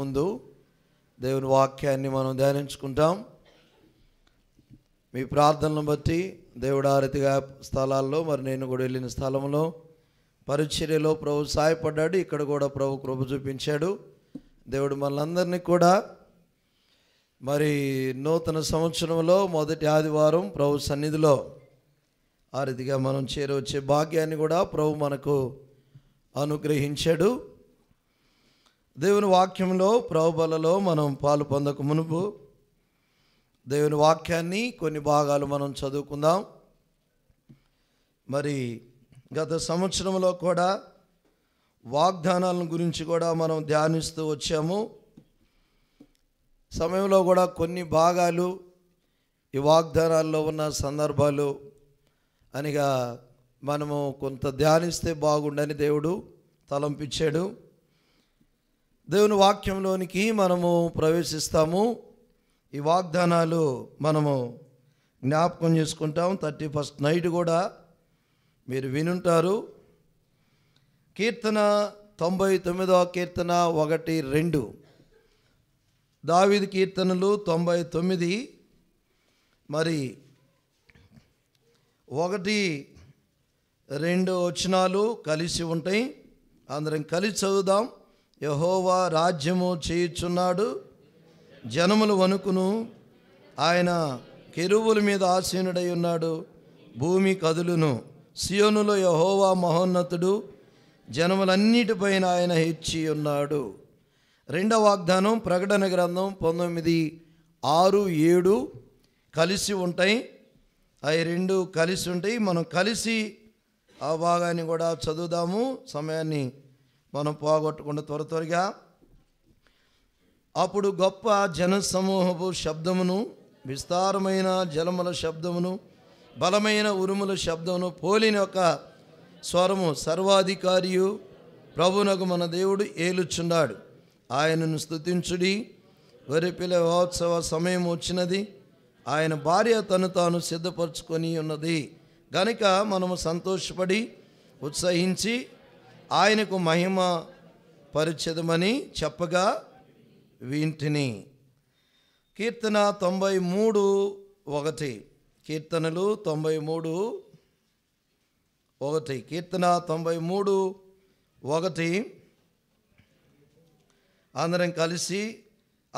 ముందు దేవుని వాక్యాన్ని మనం ధ్యానించుకుంటాం మీ ప్రార్థనలను బట్టి దేవుడు ఆరతిగా స్థలాల్లో మరి నేను కూడా వెళ్ళిన స్థలంలో పరిచర్యలో ప్రభు సహాయపడ్డాడు ఇక్కడ కూడా ప్రభు కృప చూపించాడు దేవుడు మనందరినీ కూడా మరి నూతన సంవత్సరంలో మొదటి ఆదివారం ప్రభు సన్నిధిలో ఆ రీతిగా మనం చేరవచ్చే భాగ్యాన్ని కూడా ప్రభు మనకు అనుగ్రహించాడు దేవుని వాక్యంలో ప్రభుబలలో మనం పాలు పొందక మునుపు దేవుని వాక్యాన్ని కొన్ని భాగాలు మనం చదువుకుందాం మరి గత సంవత్సరంలో కూడా వాగ్దానాలను గురించి కూడా మనం ధ్యానిస్తూ వచ్చాము సమయంలో కూడా కొన్ని భాగాలు ఈ వాగ్దానాల్లో ఉన్న సందర్భాలు అనిగా మనము కొంత ధ్యానిస్తే బాగుండని దేవుడు తలంపించాడు దేవుని వాక్యంలోనికి మనము ప్రవేశిస్తాము ఈ వాగ్దానాలు మనము జ్ఞాపకం చేసుకుంటాం థర్టీ ఫస్ట్ నైట్ కూడా మీరు వినుంటారు కీర్తన తొంభై తొమ్మిదవ కీర్తన ఒకటి రెండు దావిది కీర్తనలు తొంభై తొమ్మిది మరి ఒకటి రెండు వచనాలు కలిసి ఉంటాయి అందరం కలిసి చదువుదాం యహోవా రాజ్యము చేయుచున్నాడు జనములు వణుకును ఆయన కెరువుల మీద ఆసీనుడై ఉన్నాడు భూమి కదులును సియోనులో యహోవా మహోన్నతుడు జనములన్నిటిపైన ఆయన హెచ్చి ఉన్నాడు రెండవ వాగ్దానం ప్రకటన గ్రంథం పంతొమ్మిది ఆరు ఏడు కలిసి ఉంటాయి అవి రెండు కలిసి ఉంటాయి మనం కలిసి ఆ భాగాన్ని కూడా చదువుదాము సమయాన్ని మనం పోగొట్టకుండా త్వర త్వరగా అప్పుడు గొప్ప జన సమూహపు శబ్దమును విస్తారమైన జలముల శబ్దమును బలమైన ఉరుముల శబ్దమును పోలిన ఒక స్వరము సర్వాధికారియు ప్రభునకు మన దేవుడు ఏలుచున్నాడు ఆయనను స్థుతించుడి వరిపిల మహోత్సవ సమయం వచ్చినది ఆయన భార్య తను తాను సిద్ధపరచుకొని ఉన్నది గనుక మనము సంతోషపడి ఉత్సహించి ఆయనకు మహిమ పరిచదమని చెప్పగా వీంటిని కీర్తన తొంభై మూడు ఒకటి కీర్తనలు తొంభై మూడు ఒకటి కీర్తన తొంభై మూడు ఒకటి అందరం కలిసి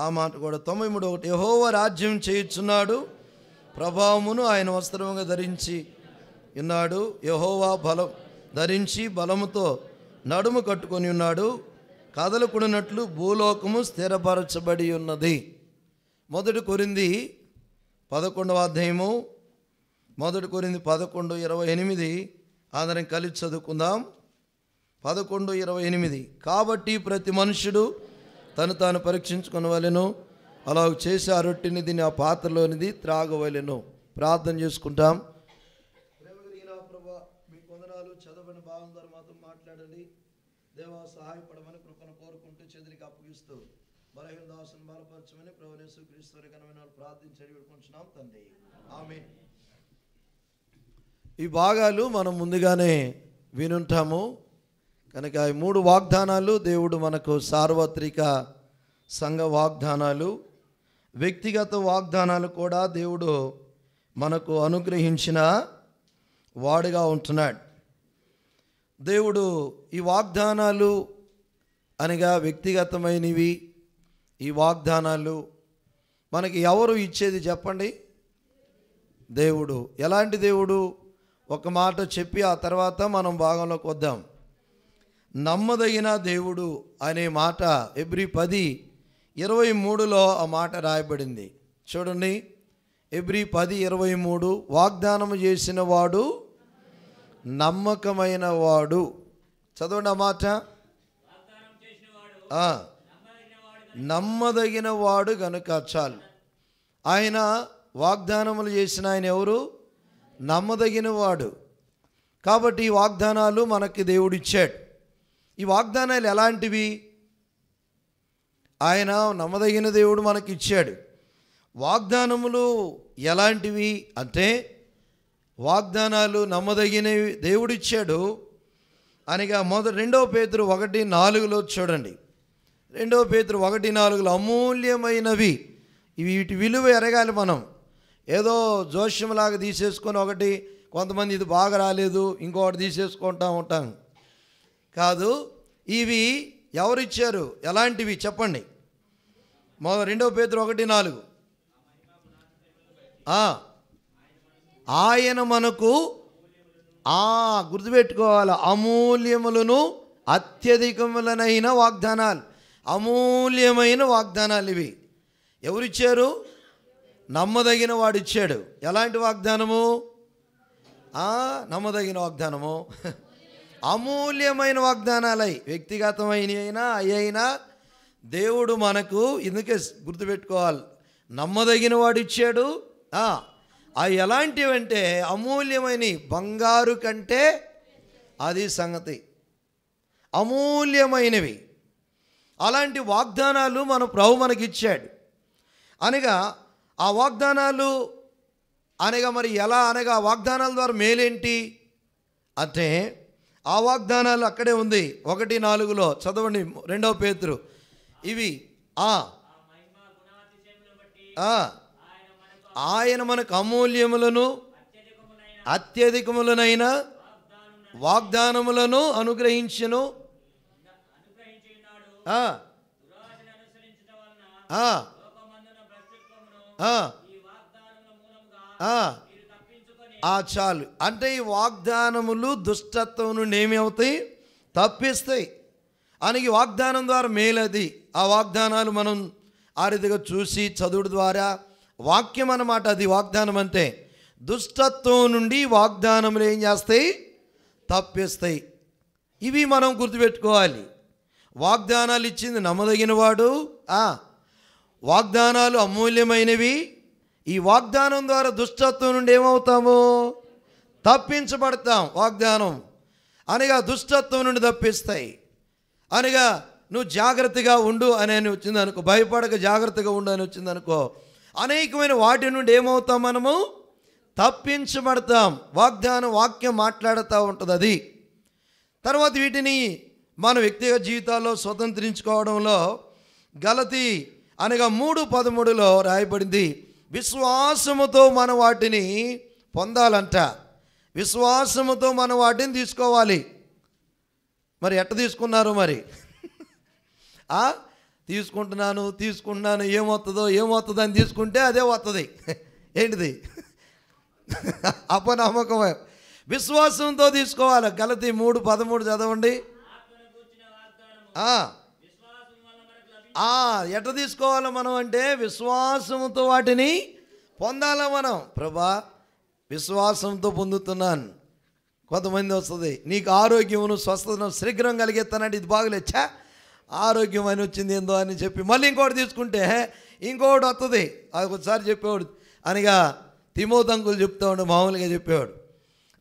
ఆ మాట కూడా తొంభై మూడు ఒకటి యహోవ రాజ్యం చేయుచున్నాడు ప్రభావమును ఆయన వస్త్రముగా ధరించి ఉన్నాడు యహోవా బలం ధరించి బలముతో నడుము కట్టుకొని ఉన్నాడు కదలకుడినట్లు భూలోకము స్థిరపరచబడి ఉన్నది మొదటి కొరింది పదకొండవ అధ్యాయము మొదటి కొరింది పదకొండు ఇరవై ఎనిమిది అందరం కలిసి చదువుకుందాం పదకొండు ఇరవై ఎనిమిది కాబట్టి ప్రతి మనుషుడు తను తాను పరీక్షించుకునవలెను అలా చేసి ఆ దీన్ని ఆ పాత్రలోనిది త్రాగవలెను ప్రార్థన చేసుకుంటాం దేవా సహాయపడమని కృపను కోరుకుంటూ చేతులకి అప్పగిస్తూ బలహీన దాసును బలపరచమని ప్రవరేసు క్రీస్తుని కనమైన ప్రార్థించి విడుకుంటున్నాం తండ్రి ఆమె ఈ భాగాలు మనం ముందుగానే వినుంటాము కనుక ఈ మూడు వాగ్దానాలు దేవుడు మనకు సార్వత్రిక సంఘ వాగ్దానాలు వ్యక్తిగత వాగ్దానాలు కూడా దేవుడు మనకు అనుగ్రహించిన వాడుగా ఉంటున్నాడు దేవుడు ఈ వాగ్దానాలు అనగా వ్యక్తిగతమైనవి ఈ వాగ్దానాలు మనకి ఎవరు ఇచ్చేది చెప్పండి దేవుడు ఎలాంటి దేవుడు ఒక మాట చెప్పి ఆ తర్వాత మనం భాగంలోకి వద్దాం నమ్మదగిన దేవుడు అనే మాట ఎబ్రి పది ఇరవై మూడులో ఆ మాట రాయబడింది చూడండి ఎబ్రి పది ఇరవై మూడు వాగ్దానం చేసిన వాడు నమ్మకమైన వాడు చదవండి ఆ మాట నమ్మదగిన వాడు కనుక చాలు ఆయన వాగ్దానములు చేసిన ఆయన ఎవరు నమ్మదగిన వాడు కాబట్టి ఈ వాగ్దానాలు మనకి దేవుడిచ్చాడు ఈ వాగ్దానాలు ఎలాంటివి ఆయన నమ్మదగిన దేవుడు మనకిచ్చాడు వాగ్దానములు ఎలాంటివి అంటే వాగ్దానాలు నమ్మదగినవి దేవుడిచ్చాడు అనగా మొదటి రెండవ పేతురు ఒకటి నాలుగులో చూడండి రెండవ పేతురు ఒకటి నాలుగులో అమూల్యమైనవి ఇవి వీటి విలువ ఎరగాలి మనం ఏదో జోష్యంలాగా తీసేసుకొని ఒకటి కొంతమంది ఇది బాగా రాలేదు ఇంకొకటి తీసేసుకుంటా ఉంటాం కాదు ఇవి ఎవరిచ్చారు ఎలాంటివి చెప్పండి మొదటి రెండవ పేతురు ఒకటి నాలుగు ఆయన మనకు ఆ గుర్తుపెట్టుకోవాలి అమూల్యములను అత్యధికములనైన వాగ్దానాలు అమూల్యమైన వాగ్దానాలు ఇవి ఎవరిచ్చారు నమ్మదగిన వాడిచ్చాడు ఎలాంటి వాగ్దానము నమ్మదగిన వాగ్దానము అమూల్యమైన వాగ్దానాలై వ్యక్తిగతమైన అయినా అయినా దేవుడు మనకు ఎందుకే గుర్తుపెట్టుకోవాలి నమ్మదగిన వాడిచ్చాడు అవి ఎలాంటివంటే అమూల్యమైన బంగారు కంటే అది సంగతి అమూల్యమైనవి అలాంటి వాగ్దానాలు మన ప్రభు మనకిచ్చాడు అనగా ఆ వాగ్దానాలు అనగా మరి ఎలా అనగా వాగ్దానాల ద్వారా మేలేంటి అంటే ఆ వాగ్దానాలు అక్కడే ఉంది ఒకటి నాలుగులో చదవండి రెండవ పేతురు ఇవి ఆ ఆయన మనకు అమూల్యములను అత్యధికములనైన వాగ్దానములను అనుగ్రహించను ఆ చాలు అంటే ఈ వాగ్దానములు దుష్టత్వం నుండి ఏమి అవుతాయి తప్పిస్తాయి ఆయనకి వాగ్దానం ద్వారా మేలది ఆ వాగ్దానాలు మనం ఆ రీతిగా చూసి చదువుడు ద్వారా వాక్యం అన్నమాట అది వాగ్దానం అంటే దుష్టత్వం నుండి వాగ్దానములు ఏం చేస్తాయి తప్పిస్తాయి ఇవి మనం గుర్తుపెట్టుకోవాలి వాగ్దానాలు ఇచ్చింది నమ్మదగినవాడు వాగ్దానాలు అమూల్యమైనవి ఈ వాగ్దానం ద్వారా దుష్టత్వం నుండి ఏమవుతాము తప్పించబడతాం వాగ్దానం అనగా దుష్టత్వం నుండి తప్పిస్తాయి అనగా నువ్వు జాగ్రత్తగా ఉండు అని వచ్చింది అనుకో భయపడక జాగ్రత్తగా ఉండు అని వచ్చింది అనుకో అనేకమైన వాటి నుండి ఏమవుతాం మనము తప్పించబడతాం వాగ్దాన వాక్యం మాట్లాడుతూ ఉంటుంది అది తర్వాత వీటిని మన వ్యక్తిగత జీవితాల్లో స్వతంత్రించుకోవడంలో గలతి అనగా మూడు పదమూడులో రాయబడింది విశ్వాసముతో మన వాటిని పొందాలంట విశ్వాసముతో మన వాటిని తీసుకోవాలి మరి ఎట్ట తీసుకున్నారు మరి తీసుకుంటున్నాను తీసుకుంటున్నాను ఏమవుతుందో ఏమవుతుంది అని తీసుకుంటే అదే వస్తుంది ఏంటిది అపనమ్మకమే విశ్వాసంతో తీసుకోవాలి గలతి మూడు పదమూడు చదవండి ఎట తీసుకోవాలి మనం అంటే విశ్వాసంతో వాటిని పొందాలా మనం ప్రభా విశ్వాసంతో పొందుతున్నాను కొంతమంది వస్తుంది నీకు ఆరోగ్యమును స్వస్థతను శీఘ్రం కలిగేస్తానంటే ఇది బాగులేచ్చా ఆరోగ్యం అని వచ్చింది ఏందో అని చెప్పి మళ్ళీ ఇంకోటి తీసుకుంటే ఇంకోటి వస్తుంది అది ఒకసారి చెప్పేవాడు అనగా తిమోతంకులు చెప్తా ఉండే మామూలుగా చెప్పేవాడు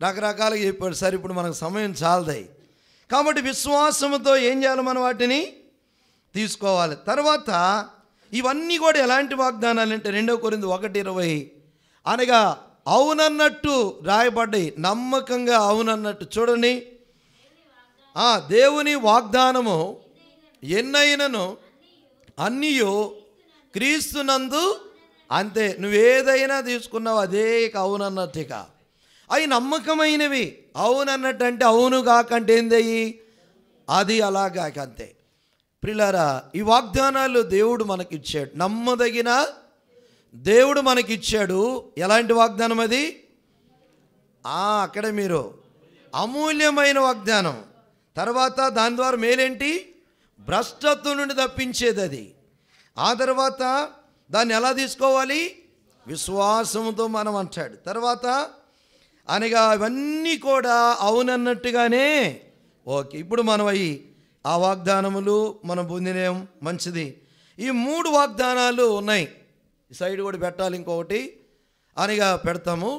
రకరకాలుగా చెప్పాడు సార్ ఇప్పుడు మనకు సమయం చాలదాయి కాబట్టి విశ్వాసంతో ఏం చేయాలి మనం వాటిని తీసుకోవాలి తర్వాత ఇవన్నీ కూడా ఎలాంటి వాగ్దానాలు అంటే రెండో కొరింది ఒకటి ఇరవై అనగా అవునన్నట్టు రాయబడ్డాయి నమ్మకంగా అవునన్నట్టు చూడండి దేవుని వాగ్దానము ఎన్నైనను అన్నీయు క్రీస్తునందు అంతే నువ్వేదైనా తీసుకున్నావు అదే ఇక అవునన్నట్టు ఇక అవి నమ్మకమైనవి అవునన్నట్టు అంటే అవును కాకంటే ఏందయ్యి అది అలాగాక అంతే పిల్లరా ఈ వాగ్దానాలు దేవుడు మనకిచ్చాడు నమ్మదగిన దేవుడు మనకిచ్చాడు ఎలాంటి వాగ్దానం అది అక్కడ మీరు అమూల్యమైన వాగ్దానం తర్వాత దాని ద్వారా మేలేంటి భ్రష్టత్వం నుండి తప్పించేది అది ఆ తర్వాత దాన్ని ఎలా తీసుకోవాలి విశ్వాసంతో మనం అంటాడు తర్వాత అనగా అవన్నీ కూడా అవునన్నట్టుగానే ఓకే ఇప్పుడు మనం అవి ఆ వాగ్దానములు మనం పొందినేం మంచిది ఈ మూడు వాగ్దానాలు ఉన్నాయి ఈ సైడ్ కూడా పెట్టాలి ఇంకొకటి అనిగా పెడతాము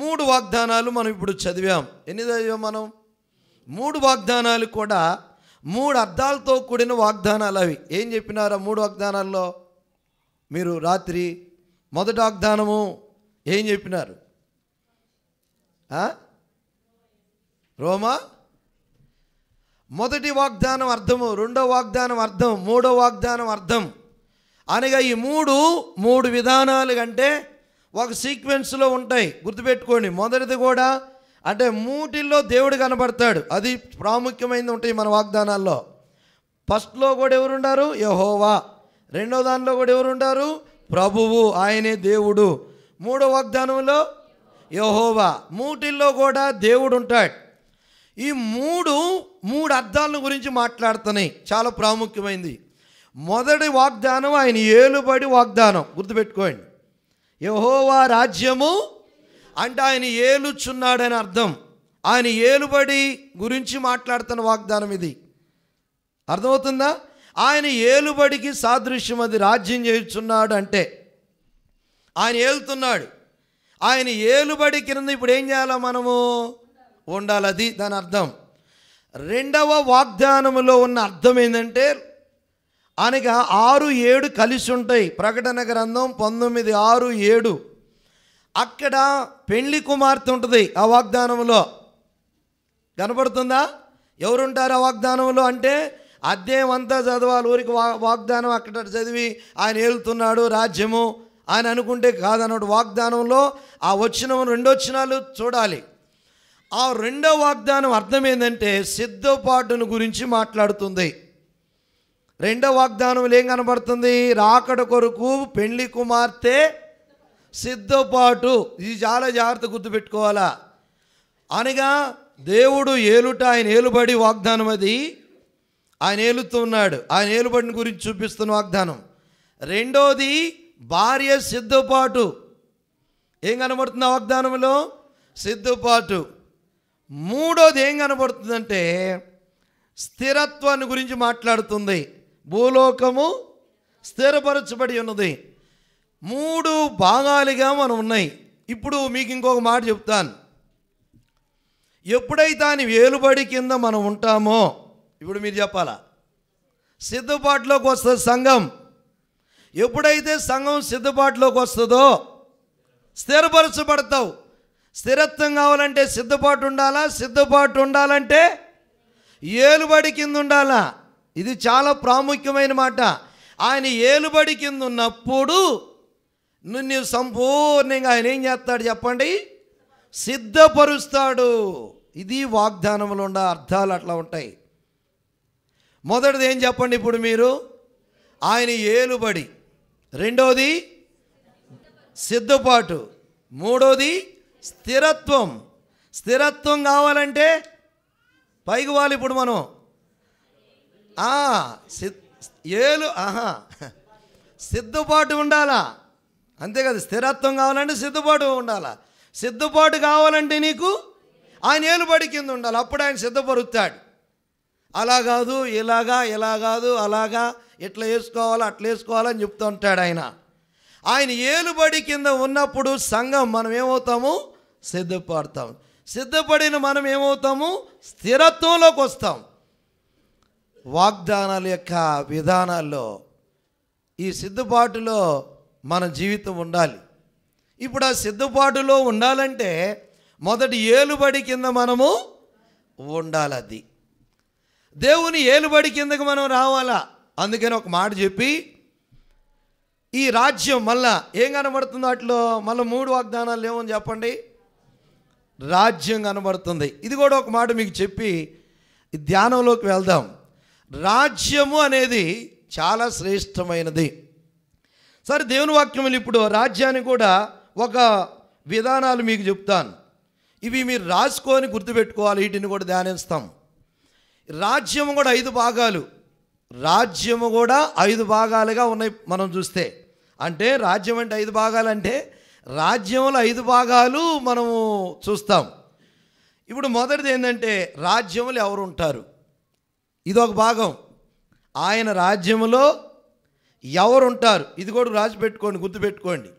మూడు వాగ్దానాలు మనం ఇప్పుడు చదివాం ఎన్ని చదివాం మనం మూడు వాగ్దానాలు కూడా మూడు అర్థాలతో కూడిన వాగ్దానాలు అవి ఏం చెప్పినారు ఆ మూడు వాగ్దానాల్లో మీరు రాత్రి మొదటి వాగ్దానము ఏం చెప్పినారు రోమా మొదటి వాగ్దానం అర్థము రెండో వాగ్దానం అర్థం మూడో వాగ్దానం అర్థం అనగా ఈ మూడు మూడు విధానాలు కంటే ఒక సీక్వెన్స్లో ఉంటాయి గుర్తుపెట్టుకోండి మొదటిది కూడా అంటే మూటిల్లో దేవుడు కనబడతాడు అది ప్రాముఖ్యమైనది ఉంటాయి మన వాగ్దానాల్లో ఫస్ట్లో కూడా ఎవరుండారు యహోవా రెండో దానిలో కూడా ఎవరుంటారు ప్రభువు ఆయనే దేవుడు మూడో వాగ్దానంలో యహోవా మూటిల్లో కూడా దేవుడు ఉంటాడు ఈ మూడు మూడు అర్థాల గురించి మాట్లాడుతున్నాయి చాలా ప్రాముఖ్యమైంది మొదటి వాగ్దానం ఆయన ఏలుబడి వాగ్దానం గుర్తుపెట్టుకోండి యహోవా రాజ్యము అంటే ఆయన ఏలుచున్నాడని అర్థం ఆయన ఏలుబడి గురించి మాట్లాడుతున్న వాగ్దానం ఇది అర్థమవుతుందా ఆయన ఏలుబడికి సాదృశ్యం అది రాజ్యం చేస్తున్నాడు అంటే ఆయన ఏలుతున్నాడు ఆయన ఏలుబడి కింద ఇప్పుడు ఏం చేయాలా మనము ఉండాలి అది దాని అర్థం రెండవ వాగ్దానములో ఉన్న అర్థం ఏంటంటే అనగా ఆరు ఏడు కలిసి ఉంటాయి ప్రకటన గ్రంథం పంతొమ్మిది ఆరు ఏడు అక్కడ పెళ్లి కుమార్తె ఉంటుంది ఆ వాగ్దానంలో కనపడుతుందా ఎవరుంటారు ఆ వాగ్దానంలో అంటే అధ్యయం అంతా చదవాలి ఊరికి వా వాగ్దానం అక్కడ చదివి ఆయన ఏలుతున్నాడు రాజ్యము ఆయన అనుకుంటే కాదన్నట్టు వాగ్దానంలో ఆ వచ్చిన రెండు వచ్చినాలు చూడాలి ఆ రెండో వాగ్దానం అర్థమైందంటే సిద్ధపాటును గురించి మాట్లాడుతుంది రెండో వాగ్దానం ఏం కనబడుతుంది రాకడ కొరకు పెళ్లి కుమార్తె సిద్ధపాటు ఇది చాలా జాగ్రత్త గుర్తుపెట్టుకోవాలా అనగా దేవుడు ఏలుట ఆయన ఏలుబడి వాగ్దానం అది ఆయన ఏలుతున్నాడు ఆయన ఏలుబడిని గురించి చూపిస్తున్న వాగ్దానం రెండోది భార్య సిద్ధపాటు ఏం కనబడుతుంది ఆ వాగ్దానంలో సిద్ధపాటు మూడోది ఏం కనబడుతుందంటే స్థిరత్వాన్ని గురించి మాట్లాడుతుంది భూలోకము స్థిరపరచబడి ఉన్నది మూడు భాగాలుగా మనం ఉన్నాయి ఇప్పుడు మీకు ఇంకొక మాట చెప్తాను ఎప్పుడైతే ఆయన వేలుబడి కింద మనం ఉంటామో ఇప్పుడు మీరు చెప్పాలా సిద్ధపాటులోకి వస్తుంది సంఘం ఎప్పుడైతే సంఘం సిద్ధపాటులోకి వస్తుందో స్థిరపరచబడతావు స్థిరత్వం కావాలంటే సిద్ధపాటు ఉండాలా సిద్ధపాటు ఉండాలంటే ఏలుబడి కింద ఉండాలా ఇది చాలా ప్రాముఖ్యమైన మాట ఆయన ఏలుబడి కింద ఉన్నప్పుడు నిన్ను సంపూర్ణంగా ఆయన ఏం చేస్తాడు చెప్పండి సిద్ధపరుస్తాడు ఇది వాగ్దానంలో ఉన్న అర్థాలు అట్లా ఉంటాయి మొదటిది ఏం చెప్పండి ఇప్పుడు మీరు ఆయన ఏలుబడి రెండోది సిద్ధపాటు మూడోది స్థిరత్వం స్థిరత్వం కావాలంటే పైకి వాళ్ళు ఇప్పుడు మనం ఏలు ఆహా సిద్ధపాటు ఉండాలా అంతేకాదు స్థిరత్వం కావాలంటే సిద్ధపాటు ఉండాలా సిద్ధపాటు కావాలంటే నీకు ఆయన ఏలుబడి కింద ఉండాలి అప్పుడు ఆయన సిద్ధపరుస్తాడు అలా కాదు ఇలాగా ఇలా కాదు అలాగా ఇట్లా వేసుకోవాలా అట్లా వేసుకోవాలని చెప్తూ ఉంటాడు ఆయన ఆయన ఏలుబడి కింద ఉన్నప్పుడు సంఘం మనం ఏమవుతాము సిద్ధపడతాం సిద్ధపడిన మనం ఏమవుతాము స్థిరత్వంలోకి వస్తాం వాగ్దానాల యొక్క విధానాల్లో ఈ సిద్ధపాటులో మన జీవితం ఉండాలి ఇప్పుడు ఆ సిద్ధపాటులో ఉండాలంటే మొదటి ఏలుబడి కింద మనము ఉండాలి అది దేవుని ఏలుబడి కిందకు మనం రావాలా అందుకని ఒక మాట చెప్పి ఈ రాజ్యం మళ్ళా ఏం కనబడుతుంది అట్లో మళ్ళీ మూడు వాగ్దానాలు ఏమని చెప్పండి రాజ్యం కనబడుతుంది ఇది కూడా ఒక మాట మీకు చెప్పి ధ్యానంలోకి వెళ్దాం రాజ్యము అనేది చాలా శ్రేష్టమైనది సరే దేవుని వాక్యములు ఇప్పుడు రాజ్యాన్ని కూడా ఒక విధానాలు మీకు చెప్తాను ఇవి మీరు రాసుకొని గుర్తుపెట్టుకోవాలి వీటిని కూడా ధ్యానిస్తాం రాజ్యము కూడా ఐదు భాగాలు రాజ్యము కూడా ఐదు భాగాలుగా ఉన్నాయి మనం చూస్తే అంటే రాజ్యం అంటే ఐదు భాగాలు అంటే రాజ్యంలో ఐదు భాగాలు మనము చూస్తాం ఇప్పుడు మొదటిది ఏంటంటే రాజ్యములు ఎవరు ఉంటారు ఇది ఒక భాగం ఆయన రాజ్యములో ఎవరు ఉంటారు ఇది కూడా రాజు పెట్టుకోండి గుర్తుపెట్టుకోండి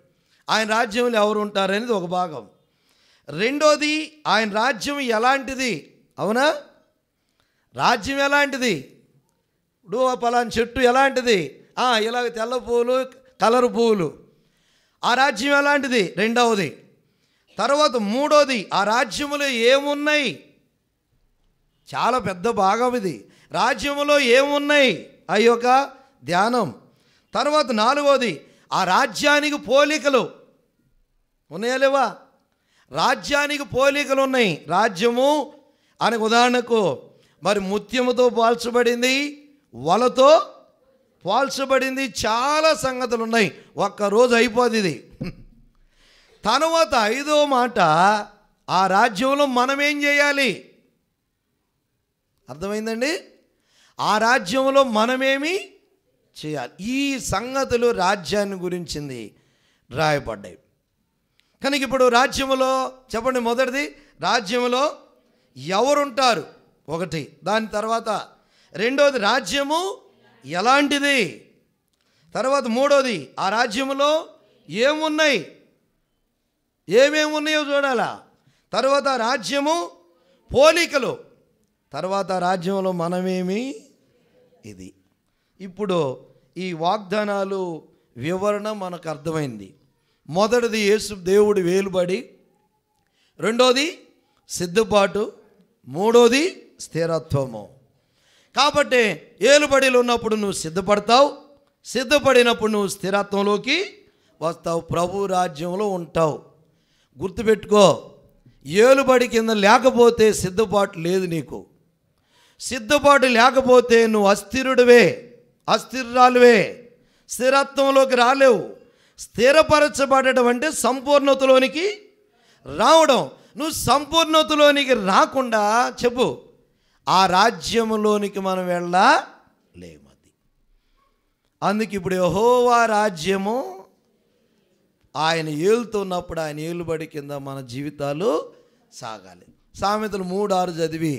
ఆయన రాజ్యంలో ఎవరు ఉంటారు అనేది ఒక భాగం రెండోది ఆయన రాజ్యం ఎలాంటిది అవునా రాజ్యం ఎలాంటిది ఇప్పుడు పలాని చెట్టు ఎలాంటిది ఇలాగ తెల్ల పువ్వులు కలర్ పువ్వులు ఆ రాజ్యం ఎలాంటిది రెండవది తర్వాత మూడోది ఆ రాజ్యములో ఏమున్నాయి చాలా పెద్ద భాగం ఇది రాజ్యములో ఏమున్నాయి ఆ యొక్క ధ్యానం తర్వాత నాలుగోది ఆ రాజ్యానికి పోలికలు ఉన్నాయా లేవా రాజ్యానికి పోలికలు ఉన్నాయి రాజ్యము అని ఉదాహరణకు మరి ముత్యముతో పోల్చబడింది వలతో పోల్చబడింది చాలా సంగతులు ఉన్నాయి ఒక్కరోజు అయిపోదు ఇది తర్వాత ఐదో మాట ఆ రాజ్యంలో మనం ఏం చేయాలి అర్థమైందండి ఆ రాజ్యంలో మనమేమి చేయాలి ఈ సంగతులు రాజ్యాన్ని గురించింది రాయబడ్డాయి కానీ ఇప్పుడు రాజ్యములో చెప్పండి మొదటిది రాజ్యములో ఎవరుంటారు ఒకటి దాని తర్వాత రెండోది రాజ్యము ఎలాంటిది తర్వాత మూడోది ఆ రాజ్యములో ఏమున్నాయి ఏమేమి ఉన్నాయో చూడాలా తర్వాత రాజ్యము పోలికలు తర్వాత రాజ్యంలో మనమేమి ఇది ఇప్పుడు ఈ వాగ్దానాలు వివరణ మనకు అర్థమైంది మొదటిది యేసు దేవుడు వేలుబడి రెండోది సిద్ధపాటు మూడోది స్థిరత్వము కాబట్టి ఏలుబడిలో ఉన్నప్పుడు నువ్వు సిద్ధపడతావు సిద్ధపడినప్పుడు నువ్వు స్థిరత్వంలోకి వస్తావు ప్రభు రాజ్యంలో ఉంటావు గుర్తుపెట్టుకో ఏలుబడి కింద లేకపోతే సిద్ధపాటు లేదు నీకు సిద్ధపాటు లేకపోతే నువ్వు అస్థిరుడివే అస్థిరాలువే స్థిరత్వంలోకి రాలేవు స్థిరపరచబడటం అంటే సంపూర్ణతలోనికి రావడం నువ్వు సంపూర్ణతలోనికి రాకుండా చెప్పు ఆ రాజ్యంలోనికి మనం వెళ్ళలేమది అందుకు ఇప్పుడు యహోవా రాజ్యము ఆయన ఏలుతున్నప్పుడు ఆయన ఏలుబడి కింద మన జీవితాలు సాగాలి సామెతలు మూడు ఆరు చదివి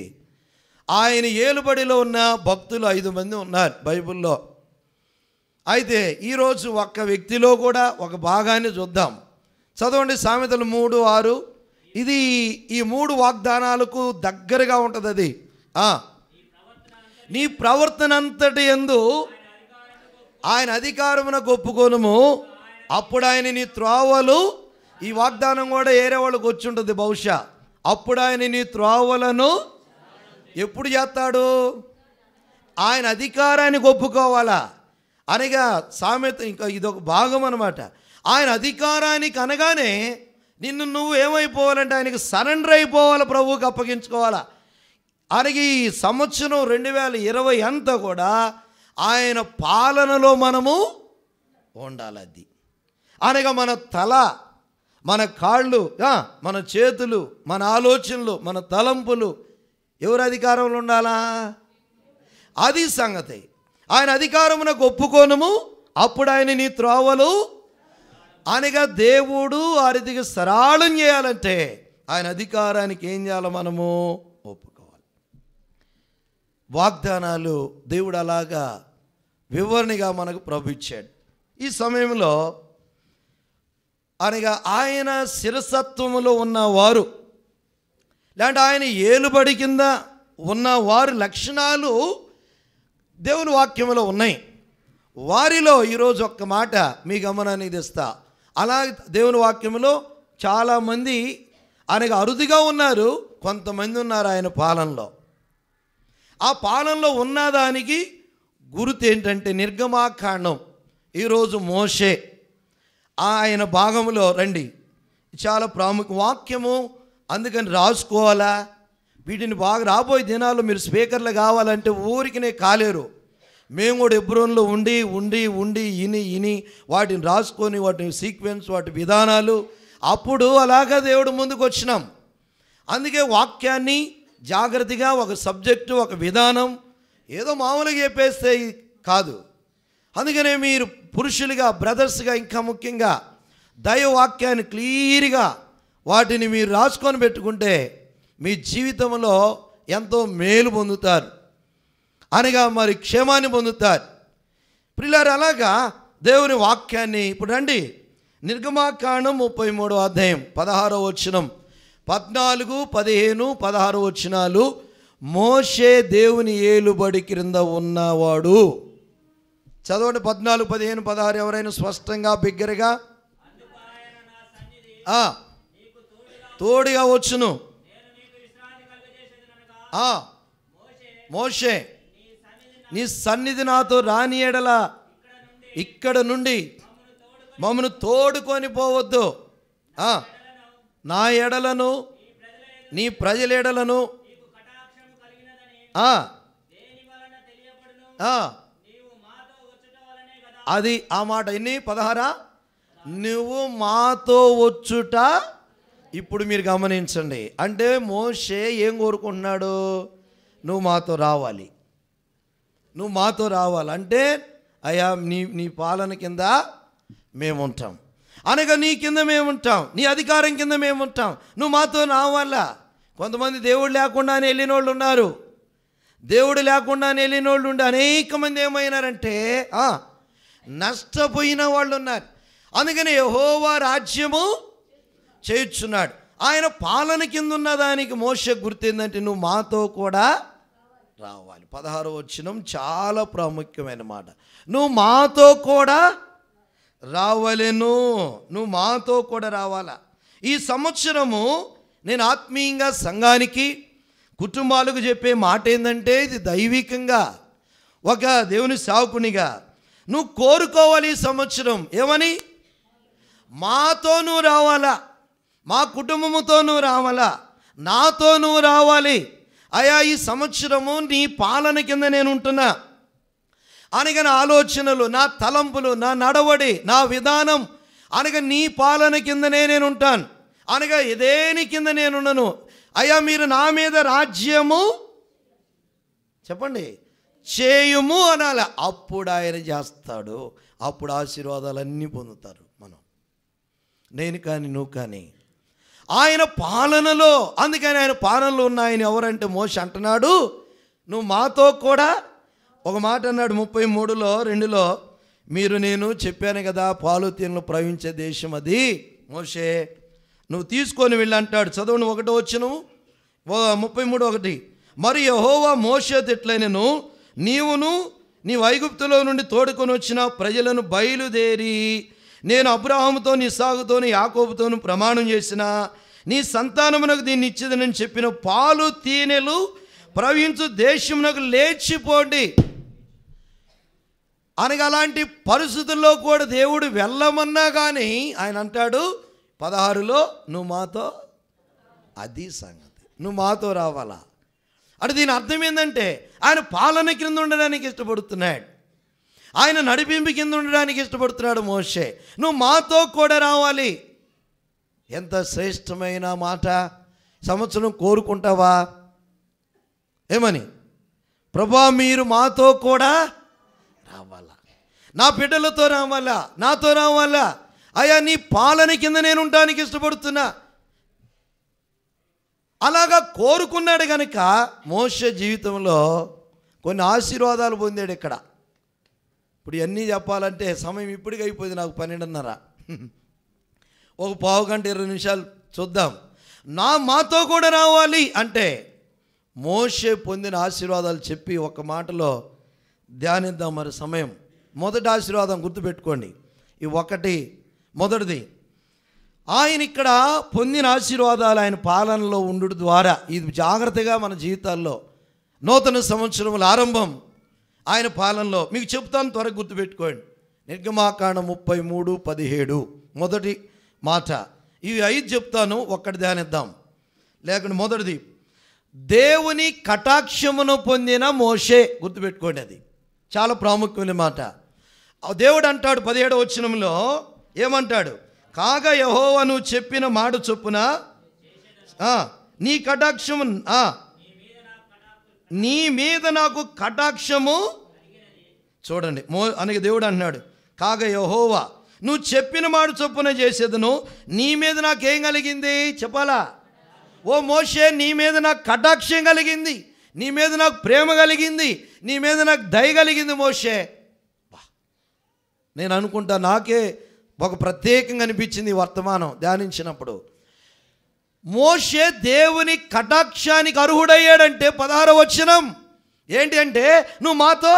ఆయన ఏలుబడిలో ఉన్న భక్తులు ఐదు మంది ఉన్నారు బైబిల్లో అయితే ఈరోజు ఒక్క వ్యక్తిలో కూడా ఒక భాగాన్ని చూద్దాం చదవండి సామెతలు మూడు ఆరు ఇది ఈ మూడు వాగ్దానాలకు దగ్గరగా ఉంటుంది అది నీ ప్రవర్తన అంతటి ఎందు ఆయన అధికారమున గొప్పుకోనుము అప్పుడు ఆయన నీ త్రోవలు ఈ వాగ్దానం కూడా ఏరే వాళ్ళకు వచ్చి ఉంటుంది బహుశా అప్పుడు ఆయన నీ త్రోవలను ఎప్పుడు చేస్తాడు ఆయన అధికారానికి ఒప్పుకోవాలా అనగా సామెత ఇంకా ఇదొక భాగం అనమాట ఆయన అధికారానికి అనగానే నిన్ను నువ్వు ఏమైపోవాలంటే ఆయనకి సరెండర్ అయిపోవాలి ప్రభువుకి అప్పగించుకోవాలా అనగా ఈ సంవత్సరం రెండు వేల ఇరవై అంతా కూడా ఆయన పాలనలో మనము ఉండాలి అది అనగా మన తల మన కాళ్ళు మన చేతులు మన ఆలోచనలు మన తలంపులు ఎవరు అధికారంలో ఉండాలా అది సంగతి ఆయన అధికారమునకు ఒప్పుకోనము అప్పుడు ఆయన నీ త్రోవలు అనగా దేవుడు ఆ సరాళం చేయాలంటే ఆయన అధికారానికి ఏం చేయాలి మనము ఒప్పుకోవాలి వాగ్దానాలు దేవుడు అలాగా వివరణగా మనకు ప్రభుత్వాడు ఈ సమయంలో అనగా ఆయన శిరసత్వములో ఉన్నవారు లేదంటే ఆయన ఏలుబడి కింద ఉన్న వారి లక్షణాలు దేవుని వాక్యంలో ఉన్నాయి వారిలో ఈరోజు ఒక్క మాట మీ గమనానికి తెస్తా అలా దేవుని వాక్యంలో చాలామంది ఆయనకు అరుదుగా ఉన్నారు కొంతమంది ఉన్నారు ఆయన పాలనలో ఆ పాలనలో ఉన్నదానికి గుర్తు ఏంటంటే నిర్గమాకాండం ఈరోజు మోషే ఆయన భాగంలో రండి చాలా ప్రాముఖ్య వాక్యము అందుకని రాసుకోవాలా వీటిని బాగా రాబోయే దినాల్లో మీరు స్పీకర్లు కావాలంటే ఊరికినే కాలేరు మేము కూడా ఎబ్రోన్లో ఉండి ఉండి ఉండి ఇని ఇని వాటిని రాసుకొని వాటి సీక్వెన్స్ వాటి విధానాలు అప్పుడు అలాగా దేవుడు ముందుకు వచ్చినాం అందుకే వాక్యాన్ని జాగ్రత్తగా ఒక సబ్జెక్టు ఒక విధానం ఏదో మామూలుగా చెప్పేస్తే కాదు అందుకనే మీరు పురుషులుగా బ్రదర్స్గా ఇంకా ముఖ్యంగా వాక్యాన్ని క్లియర్గా వాటిని మీరు రాసుకొని పెట్టుకుంటే మీ జీవితంలో ఎంతో మేలు పొందుతారు అనగా మరి క్షేమాన్ని పొందుతారు పిల్లలు అలాగా దేవుని వాక్యాన్ని ఇప్పుడు రండి నిర్గమాకాండం ముప్పై మూడో అధ్యాయం పదహారో వచ్చినం పద్నాలుగు పదిహేను పదహారో వచ్చినాలు మోషే దేవుని ఏలుబడి క్రింద ఉన్నవాడు చదవండి పద్నాలుగు పదిహేను పదహారు ఎవరైనా స్పష్టంగా బిగ్గరగా తోడుగా వచ్చును మోషే నీ సన్నిధి నాతో రాని ఎడల ఇక్కడ నుండి మమ్మను తోడుకొని పోవద్దు నా ఎడలను నీ ప్రజల ఎడలను అది ఆ మాట ఎన్ని పదహారా నువ్వు మాతో వచ్చుట ఇప్పుడు మీరు గమనించండి అంటే మోషే ఏం కోరుకుంటున్నాడు నువ్వు మాతో రావాలి నువ్వు మాతో రావాలి అంటే అయా నీ నీ పాలన కింద మేముంటాం అనగా నీ కింద మేముంటాం నీ అధికారం కింద మేముంటాం నువ్వు మాతో రావాలా కొంతమంది దేవుడు లేకుండానే వెళ్ళిన వాళ్ళు ఉన్నారు దేవుడు లేకుండానే వెళ్ళిన వాళ్ళు ఉండి అనేక మంది ఏమైనారంటే నష్టపోయిన వాళ్ళు ఉన్నారు అందుకని యహోవా రాజ్యము చేయుచున్నాడు ఆయన పాలన కింద ఉన్న దానికి మోస గుర్తిందంటే నువ్వు మాతో కూడా రావాలి పదహారు వచ్చినం చాలా ప్రాముఖ్యమైన మాట నువ్వు మాతో కూడా రావలేను నువ్వు మాతో కూడా రావాలా ఈ సంవత్సరము నేను ఆత్మీయంగా సంఘానికి కుటుంబాలకు చెప్పే మాట ఏంటంటే ఇది దైవికంగా ఒక దేవుని సావుకునిగా నువ్వు కోరుకోవాలి ఈ సంవత్సరం ఏమని మాతో నువ్వు రావాలా మా కుటుంబముతోనూ రావాలా నాతో నువ్వు రావాలి అయా ఈ సంవత్సరము నీ పాలన కింద నేను ఉంటున్నా అనగా నా ఆలోచనలు నా తలంపులు నా నడవడి నా విధానం అనగా నీ పాలన కిందనే నేను ఉంటాను అనగా ఇదేని కింద నేనున్నాను అయ్యా మీరు నా మీద రాజ్యము చెప్పండి చేయుము అనాలి అప్పుడు ఆయన చేస్తాడు అప్పుడు ఆశీర్వాదాలన్నీ పొందుతారు మనం నేను కానీ నువ్వు కానీ ఆయన పాలనలో అందుకని ఆయన పాలనలో ఉన్న ఆయన ఎవరంటే మోస అంటున్నాడు నువ్వు మాతో కూడా ఒక మాట అన్నాడు ముప్పై మూడులో రెండులో మీరు నేను చెప్పాను కదా పాలుతీనులు ప్రవహించే దేశం అది మోషే నువ్వు తీసుకొని వెళ్ళంటాడు చదవను ఒకటి వచ్చిన ముప్పై మూడు ఒకటి మరి యహోవా మోషేత్ ఎట్లయినను నీవును నీ వైగుప్తులో నుండి తోడుకొని వచ్చిన ప్రజలను బయలుదేరి నేను అబ్రాహముతో నీ సాగుతోని యాకోబుతోను ప్రమాణం చేసిన నీ సంతానమునకు దీన్ని ఇచ్చేదనని చెప్పిన పాలు తీనెలు ప్రవహించు దేశమునకు లేచిపోండి అనగా అలాంటి పరిస్థితుల్లో కూడా దేవుడు వెళ్ళమన్నా కానీ ఆయన అంటాడు పదహారులో నువ్వు మాతో అది సంగతి నువ్వు మాతో రావాలా అంటే దీని అర్థం ఏంటంటే ఆయన పాలన క్రింద ఉండడానికి ఇష్టపడుతున్నాడు ఆయన నడిపింపు కింద ఉండడానికి ఇష్టపడుతున్నాడు మోషే నువ్వు మాతో కూడా రావాలి ఎంత శ్రేష్టమైన మాట సంవత్సరం కోరుకుంటావా ఏమని ప్రభా మీరు మాతో కూడా రావాలా నా బిడ్డలతో రావాలా నాతో రావాలా అయా నీ పాలన కింద నేను ఉండడానికి ఇష్టపడుతున్నా అలాగా కోరుకున్నాడు కనుక మోష జీవితంలో కొన్ని ఆశీర్వాదాలు పొందాడు ఇక్కడ ఇప్పుడు ఇవన్నీ చెప్పాలంటే సమయం ఇప్పటికి అయిపోయింది నాకు పన్నెండున్నర ఒక పావు గంట ఇరవై నిమిషాలు చూద్దాం నా మాతో కూడా రావాలి అంటే మోషే పొందిన ఆశీర్వాదాలు చెప్పి ఒక మాటలో ధ్యానిద్దాం మరి సమయం మొదటి ఆశీర్వాదం గుర్తుపెట్టుకోండి ఈ ఒకటి మొదటిది ఆయన ఇక్కడ పొందిన ఆశీర్వాదాలు ఆయన పాలనలో ఉండడం ద్వారా ఇది జాగ్రత్తగా మన జీవితాల్లో నూతన సంవత్సరముల ఆరంభం ఆయన పాలనలో మీకు చెప్తాను త్వరగా గుర్తుపెట్టుకోండి నిర్గమాకాండ ముప్పై మూడు పదిహేడు మొదటి మాట ఇవి ఐదు చెప్తాను ఒక్కటి ధ్యానిద్దాం లేకుండా మొదటిది దేవుని కటాక్షమును పొందిన మోషే గుర్తుపెట్టుకోండి అది చాలా ప్రాముఖ్యమైన మాట దేవుడు అంటాడు పదిహేడు వచ్చినంలో ఏమంటాడు కాగా యహోవను చెప్పిన మాట చొప్పున నీ కటాక్షము నీ మీద నాకు కటాక్షము చూడండి మో అనగా దేవుడు అన్నాడు కాగా యహోవా నువ్వు చెప్పిన మాట చొప్పున చేసేదను నీ మీద నాకేం కలిగింది చెప్పాలా ఓ మోషే నీ మీద నాకు కటాక్షం కలిగింది నీ మీద నాకు ప్రేమ కలిగింది నీ మీద నాకు దయ కలిగింది మోషే నేను అనుకుంటా నాకే ఒక ప్రత్యేకంగా అనిపించింది వర్తమానం ధ్యానించినప్పుడు మోషే దేవుని కటాక్షానికి అర్హుడయ్యాడంటే పదహార వచనం ఏంటి అంటే నువ్వు మాతో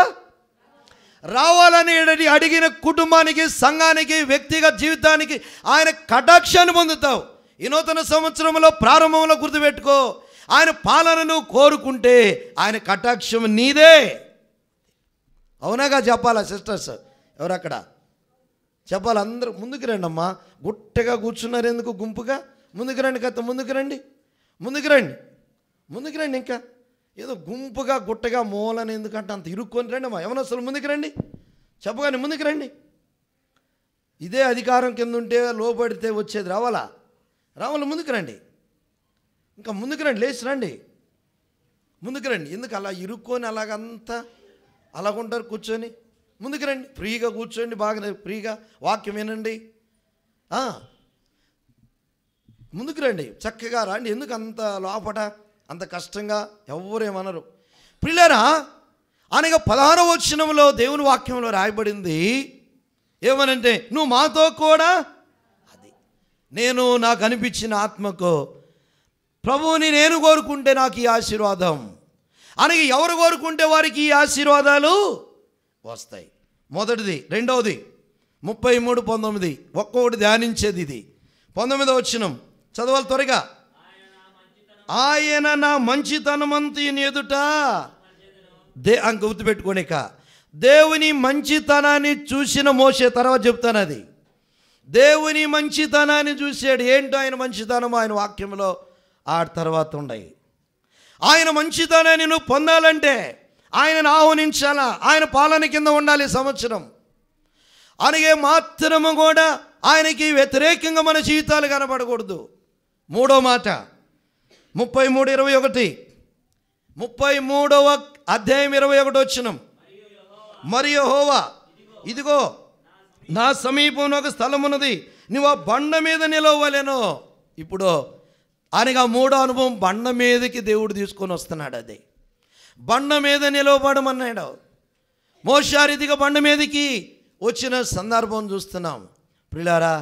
రావాలని అడిగిన కుటుంబానికి సంఘానికి వ్యక్తిగత జీవితానికి ఆయన కటాక్షాన్ని పొందుతావు ఈ నూతన సంవత్సరంలో ప్రారంభంలో గుర్తుపెట్టుకో ఆయన పాలనను కోరుకుంటే ఆయన కటాక్షం నీదే అవునాగా చెప్పాలా సిస్టర్స్ ఎవరక్కడ చెప్పాలి అందరూ ముందుకు రండి అమ్మా గుట్టగా కూర్చున్నారు ఎందుకు గుంపుగా ముందుకు రండి కథ ముందుకు రండి ముందుకు రండి ముందుకు రండి ఇంకా ఏదో గుంపుగా గుట్టగా మూలని ఎందుకంటే అంత ఇరుక్కొని రండి మా యవనస్తులు ముందుకు రండి చెప్పగానే ముందుకు రండి ఇదే అధికారం కింద ఉంటే లోపడితే వచ్చేది రావాలా రావాలి ముందుకు రండి ఇంకా ముందుకు రండి లేచి రండి ముందుకు రండి ఎందుకు అలా ఇరుక్కొని అలాగంతా అలాగుంటారు కూర్చొని ముందుకు రండి ఫ్రీగా కూర్చోండి బాగా ఫ్రీగా వాక్యం వినండి ముందుకు రండి చక్కగా రండి ఎందుకు అంత లోపట అంత కష్టంగా ఎవరేమనరు పిల్లరా అనగా పదహారవ వచ్చినంలో దేవుని వాక్యంలో రాయబడింది ఏమనంటే నువ్వు మాతో కూడా అది నేను నాకు అనిపించిన ఆత్మకు ప్రభువుని నేను కోరుకుంటే నాకు ఈ ఆశీర్వాదం అనగా ఎవరు కోరుకుంటే వారికి ఈ ఆశీర్వాదాలు వస్తాయి మొదటిది రెండవది ముప్పై మూడు పంతొమ్మిది ఒక్కొక్కటి ధ్యానించేది ఇది పంతొమ్మిదో వచ్చినం చదవాలి త్వరగా ఆయన నా మంచితనమంతి ఎదుట దే గుర్తుపెట్టుకోనిక దేవుని మంచితనాన్ని చూసిన మోసే తర్వాత చెప్తాను అది దేవుని మంచితనాన్ని చూసాడు ఏంటో ఆయన మంచితనం ఆయన వాక్యంలో ఆ తర్వాత ఉండయి ఆయన మంచితనాన్ని నువ్వు పొందాలంటే ఆయనను ఆహ్వానించాలా ఆయన పాలన కింద ఉండాలి సంవత్సరం అలాగే మాత్రము కూడా ఆయనకి వ్యతిరేకంగా మన జీవితాలు కనబడకూడదు మూడో మాట ముప్పై మూడు ఇరవై ఒకటి ముప్పై మూడవ అధ్యాయం ఇరవై ఒకటి వచ్చినాం మరియు హోవా ఇదిగో నా సమీపంలో ఒక స్థలం ఉన్నది నువ్వు ఆ బండ మీద నిలవలేను ఇప్పుడు ఆయనకి ఆ మూడో అనుభవం బండ మీదకి దేవుడు తీసుకొని వస్తున్నాడు అది బండ మీద నిలవబడమన్నాడు మోషారీతిగా బండ మీదకి వచ్చిన సందర్భం చూస్తున్నాం పిల్లారా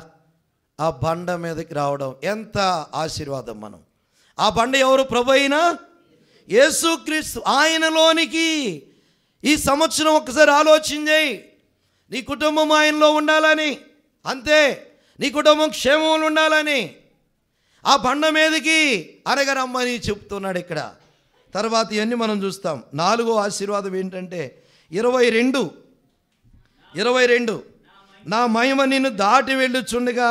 ఆ బండ మీదకి రావడం ఎంత ఆశీర్వాదం మనం ఆ బండ ఎవరు ప్రభు అయినా యేసుక్రీస్తు ఆయనలోనికి ఈ సంవత్సరం ఒకసారి ఆలోచించేయి నీ కుటుంబం ఆయనలో ఉండాలని అంతే నీ కుటుంబం క్షేమంలో ఉండాలని ఆ బండ మీదకి అరగరమ్మని చెప్తున్నాడు ఇక్కడ తర్వాత ఇవన్నీ మనం చూస్తాం నాలుగో ఆశీర్వాదం ఏంటంటే ఇరవై రెండు ఇరవై రెండు నా మహిమ నిన్ను దాటి వెళ్ళుచుండగా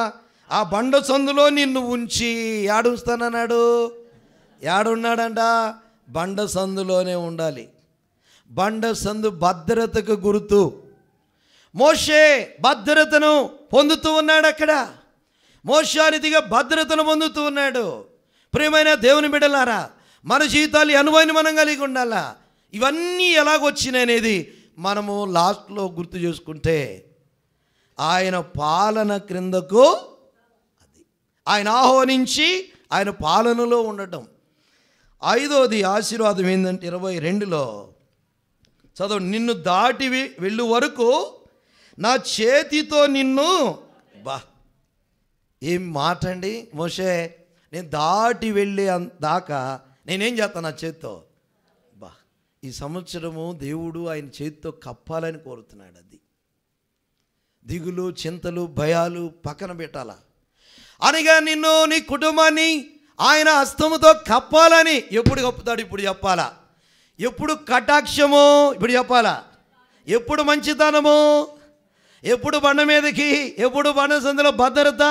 ఆ బండ సందులో నిన్ను ఉంచి ఏడుస్తానన్నాడు ఏడున్నాడంట బండ సందులోనే ఉండాలి బండ సందు భద్రతకు గుర్తు మోషే భద్రతను పొందుతూ ఉన్నాడు అక్కడ మోషారితిగా భద్రతను పొందుతూ ఉన్నాడు ప్రియమైన దేవుని బిడలారా మన జీవితాలు అనువైన మనం కలిగి ఉండాలా ఇవన్నీ ఎలాగొచ్చినాయనేది మనము లాస్ట్లో గుర్తు చేసుకుంటే ఆయన పాలన క్రిందకు ఆయన ఆహ్వానించి ఆయన పాలనలో ఉండటం ఐదోది ఆశీర్వాదం ఏంటంటే ఇరవై రెండులో చదువు నిన్ను దాటి వెళ్ళు వరకు నా చేతితో నిన్ను బా ఏం మాట అండి మోషే నేను దాటి వెళ్ళే దాకా నేనేం చేస్తాను నా చేత్తో బా ఈ సంవత్సరము దేవుడు ఆయన చేతితో కప్పాలని కోరుతున్నాడు అది దిగులు చింతలు భయాలు పక్కన పెట్టాలా అనగా నిన్ను నీ కుటుంబాన్ని ఆయన హస్తముతో కప్పాలని ఎప్పుడు కప్పుతాడు ఇప్పుడు చెప్పాలా ఎప్పుడు కటాక్షము ఇప్పుడు చెప్పాలా ఎప్పుడు మంచితనము ఎప్పుడు బండ మీదకి ఎప్పుడు బండ సందులో భద్రత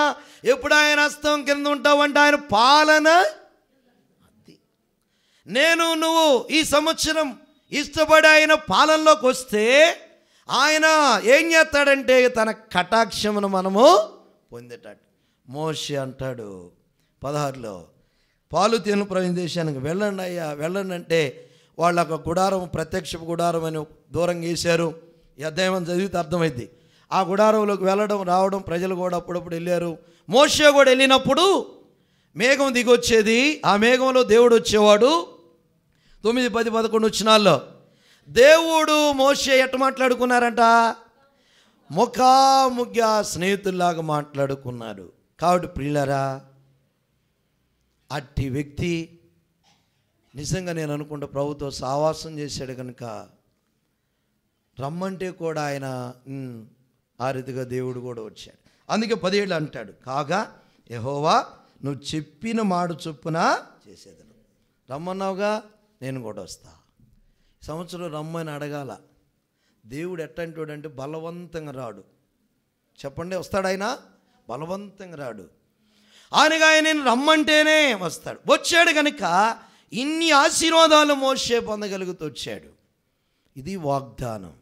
ఎప్పుడు ఆయన హస్తం కింద ఉంటావంటే ఆయన పాలన నేను నువ్వు ఈ సంవత్సరం ఇష్టపడి ఆయన పాలనలోకి వస్తే ఆయన ఏం చేస్తాడంటే తన కటాక్షమును మనము పొందేటట్టు మోషే అంటాడు పదహారులో తేను ప్రవీణ దేశానికి వెళ్ళండి అయ్యా వెళ్ళండి అంటే వాళ్ళ ఒక గుడారం ప్రత్యక్ష గుడారం అని దూరం వేశారు అధ్యాయం చదివితే అర్థమైంది ఆ గుడారంలోకి వెళ్ళడం రావడం ప్రజలు కూడా అప్పుడప్పుడు వెళ్ళారు మోషే కూడా వెళ్ళినప్పుడు మేఘం దిగొచ్చేది ఆ మేఘంలో దేవుడు వచ్చేవాడు తొమ్మిది పది పదకొండు వచ్చినాల్లో దేవుడు మోసే ఎట్ట మాట్లాడుకున్నారంట ముఖాముఖ్య స్నేహితుల్లాగా మాట్లాడుకున్నారు కాబట్టి ప్రియులరా అట్టి వ్యక్తి నిజంగా నేను అనుకుంటే ప్రభుతో సావాసం చేశాడు కనుక రమ్మంటే కూడా ఆయన ఆ రీతిగా దేవుడు కూడా వచ్చాడు అందుకే పదేళ్ళు అంటాడు కాగా యహోవా నువ్వు చెప్పిన మాడు చొప్పున చేసేదను రమ్మన్నావుగా నేను కూడా వస్తా సంవత్సరం రమ్మని అడగాల దేవుడు ఎట్టంటోడంటే బలవంతంగా రాడు చెప్పండి వస్తాడు ఆయన బలవంతంగా రాడు ఆయనగా ఆయన నేను రమ్మంటేనే వస్తాడు వచ్చాడు కనుక ఇన్ని ఆశీర్వాదాలు మోసే పొందగలుగుతూ వచ్చాడు ఇది వాగ్దానం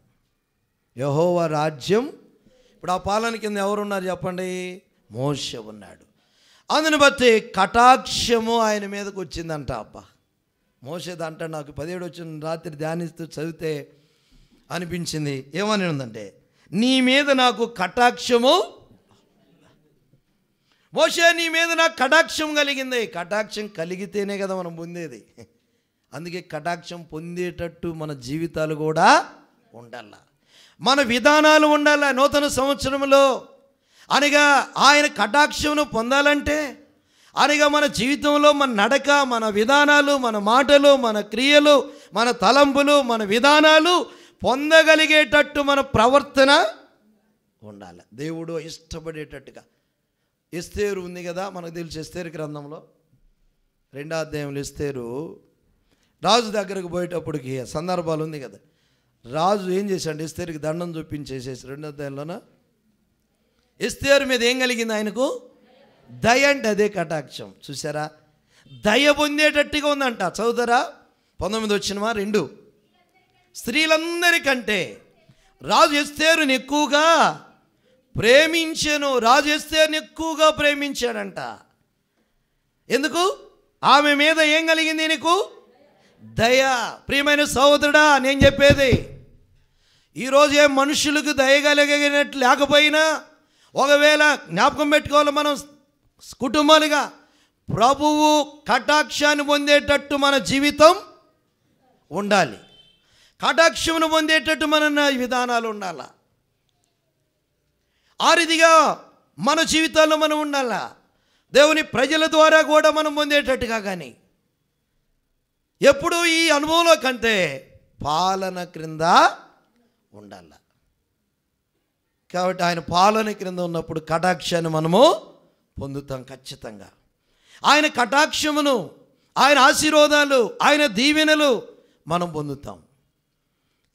యహోవ రాజ్యం ఇప్పుడు ఆ పాలన కింద ఎవరున్నారు చెప్పండి మోస ఉన్నాడు అందుని బట్టి కటాక్షము ఆయన మీదకు వచ్చిందంట అబ్బా మోసేది అంట నాకు పదిహేడు వచ్చిన రాత్రి ధ్యానిస్తూ చదివితే అనిపించింది ఏమని ఉందంటే నీ మీద నాకు కటాక్షము బహుశా నీ మీద నాకు కటాక్షం కలిగింది కటాక్షం కలిగితేనే కదా మనం పొందేది అందుకే కటాక్షం పొందేటట్టు మన జీవితాలు కూడా ఉండాల మన విధానాలు ఉండాల నూతన సంవత్సరంలో అనగా ఆయన కటాక్షమును పొందాలంటే అనగా మన జీవితంలో మన నడక మన విధానాలు మన మాటలు మన క్రియలు మన తలంపులు మన విధానాలు పొందగలిగేటట్టు మన ప్రవర్తన ఉండాలి దేవుడు ఇష్టపడేటట్టుగా ఎస్తేరు ఉంది కదా మనకు తెలిసి ఎస్తేరు గ్రంథంలో రెండో అధ్యాయంలో ఎస్తేరు రాజు దగ్గరకు పోయేటప్పటికి సందర్భాలు ఉంది కదా రాజు ఏం చేశాడు ఎస్తేరుకి దండం చూపించేసేసి రెండో అధ్యాయంలోన ఎస్తేరు మీద ఏం కలిగింది ఆయనకు దయ అంటే అదే కటాక్షం చూసారా దయ పొందేటట్టుగా ఉందంట చదువుతారా పంతొమ్మిది వచ్చినవా రెండు స్త్రీలందరికంటే రాజు ఎస్తేరుని ఎక్కువగా ప్రేమించాను రాజు ఎస్తేర్ని ఎక్కువగా ప్రేమించాడంట ఎందుకు ఆమె మీద ఏం కలిగింది నీకు దయ ప్రియమైన సహోదరుడా నేను చెప్పేది ఈరోజు ఏ మనుషులకు దయ కలిగినట్టు లేకపోయినా ఒకవేళ జ్ఞాపకం పెట్టుకోవాలి మనం కుటుంబాలుగా ప్రభువు కటాక్షాన్ని పొందేటట్టు మన జీవితం ఉండాలి కటాక్షమును పొందేటట్టు మన విధానాలు ఉండాలా ఆ రీతిగా మన జీవితాల్లో మనం ఉండాలా దేవుని ప్రజల ద్వారా కూడా మనం పొందేటట్టుగా కానీ ఎప్పుడు ఈ అనుభవంలో కంటే పాలన క్రింద ఉండాల కాబట్టి ఆయన పాలన క్రింద ఉన్నప్పుడు కటాక్షాన్ని మనము పొందుతాం ఖచ్చితంగా ఆయన కటాక్షమును ఆయన ఆశీర్వాదాలు ఆయన దీవెనలు మనం పొందుతాం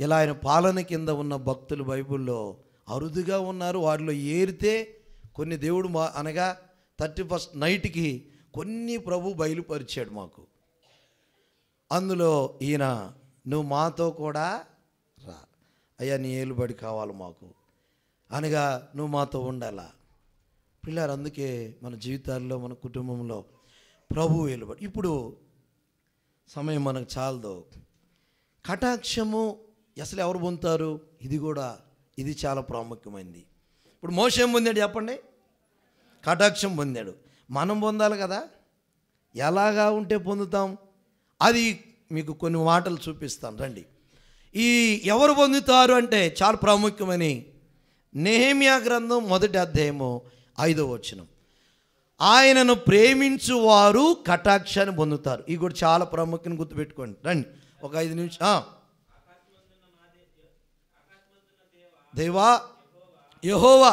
ఇలా ఆయన పాలన కింద ఉన్న భక్తులు బైబుల్లో అరుదుగా ఉన్నారు వారిలో ఏరితే కొన్ని దేవుడు మా అనగా థర్టీ ఫస్ట్ నైట్కి కొన్ని ప్రభు బయలుపరిచాడు మాకు అందులో ఈయన నువ్వు మాతో కూడా రా అయ్యా నీ ఏలుబడి కావాలి మాకు అనగా నువ్వు మాతో ఉండాలా పిల్లలు అందుకే మన జీవితాల్లో మన కుటుంబంలో ప్రభు ఏలుబడి ఇప్పుడు సమయం మనకు చాలదు కటాక్షము అసలు ఎవరు పొందుతారు ఇది కూడా ఇది చాలా ప్రాముఖ్యమైనది ఇప్పుడు మోసం పొందాడు చెప్పండి కటాక్షం పొందాడు మనం పొందాలి కదా ఎలాగా ఉంటే పొందుతాం అది మీకు కొన్ని మాటలు చూపిస్తాను రండి ఈ ఎవరు పొందుతారు అంటే చాలా ప్రాముఖ్యమని నేహమియా గ్రంథం మొదటి అధ్యాయము ఐదో వచనం ఆయనను ప్రేమించు వారు కటాక్షాన్ని పొందుతారు ఇది కూడా చాలా ప్రాముఖ్యం గుర్తుపెట్టుకోండి రండి ఒక ఐదు నిమిషం దేవా యహోవా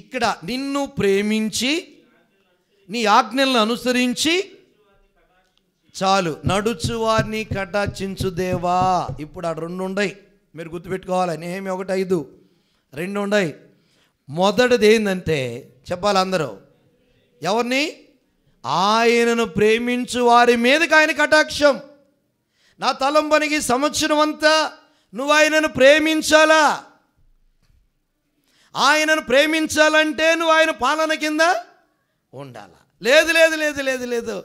ఇక్కడ నిన్ను ప్రేమించి నీ ఆజ్ఞలను అనుసరించి చాలు నడుచు వారిని కటాచించు దేవా ఇప్పుడు ఆ రెండు ఉండయి మీరు గుర్తుపెట్టుకోవాలి నేమి ఒకటి ఐదు రెండు ఉండయి మొదటిది ఏంటంటే చెప్పాలి అందరూ ఎవరిని ఆయనను ప్రేమించు వారి మీదకి ఆయన కటాక్షం నా తలంపనికి సంవత్సరం అంతా నువ్వు ఆయనను ప్రేమించాలా ఆయనను ప్రేమించాలంటే నువ్వు ఆయన పాలన కింద ఉండాలా లేదు లేదు లేదు లేదు లేదు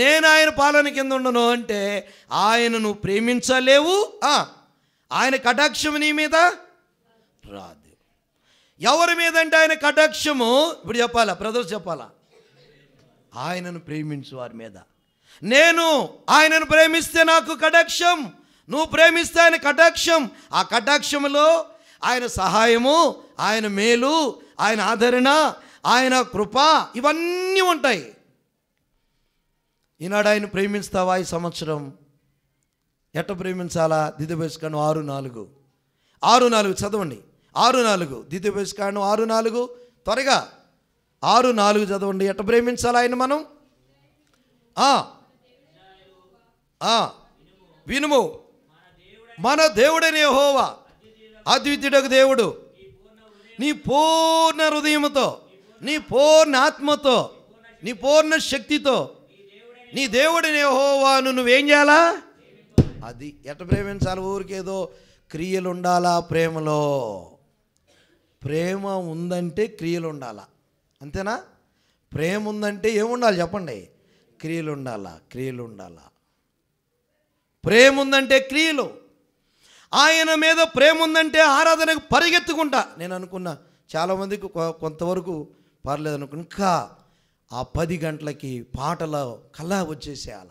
నేను ఆయన పాలన కింద ఉండను అంటే ఆయన నువ్వు ప్రేమించలేవు ఆయన కటాక్షము నీ మీద రాదు ఎవరి మీద అంటే ఆయన కటాక్షము ఇప్పుడు చెప్పాలా బ్రదర్స్ చెప్పాలా ఆయనను ప్రేమించు వారి మీద నేను ఆయనను ప్రేమిస్తే నాకు కటాక్షం నువ్వు ప్రేమిస్తే ఆయన కటాక్షం ఆ కటాక్షంలో ఆయన సహాయము ఆయన మేలు ఆయన ఆదరణ ఆయన కృప ఇవన్నీ ఉంటాయి ఈనాడు ఆయన ప్రేమిస్తావా ఈ సంవత్సరం ఎట్ట ప్రేమించాలా దిద్యబేసుకాను ఆరు నాలుగు ఆరు నాలుగు చదవండి ఆరు నాలుగు దిద్యబేసుకాను ఆరు నాలుగు త్వరగా ఆరు నాలుగు చదవండి ఎట్ట ప్రేమించాలా ఆయన మనం వినుము మన దేవుడైన హోవా అద్వితీయుడకు దేవుడు నీ పూర్ణ హృదయంతో నీ పూర్ణ ఆత్మతో నీ పూర్ణ శక్తితో నీ నేహోవా యహోవాను నువ్వేం చేయాలా అది ఎట ప్రేమించాలి ఊరికేదో క్రియలు ఉండాలా ప్రేమలో ప్రేమ ఉందంటే క్రియలు ఉండాలా అంతేనా ప్రేమ ఉందంటే ఏముండాలి చెప్పండి క్రియలు ఉండాలా క్రియలు ఉండాలా ప్రేమ ఉందంటే క్రియలు ఆయన మీద ప్రేమ ఉందంటే ఆరాధనకు పరిగెత్తుకుంటా నేను అనుకున్నా చాలామందికి కొంతవరకు పర్లేదు అనుకున్నా ఇంకా ఆ పది గంటలకి పాటల కళ వచ్చేసేయాల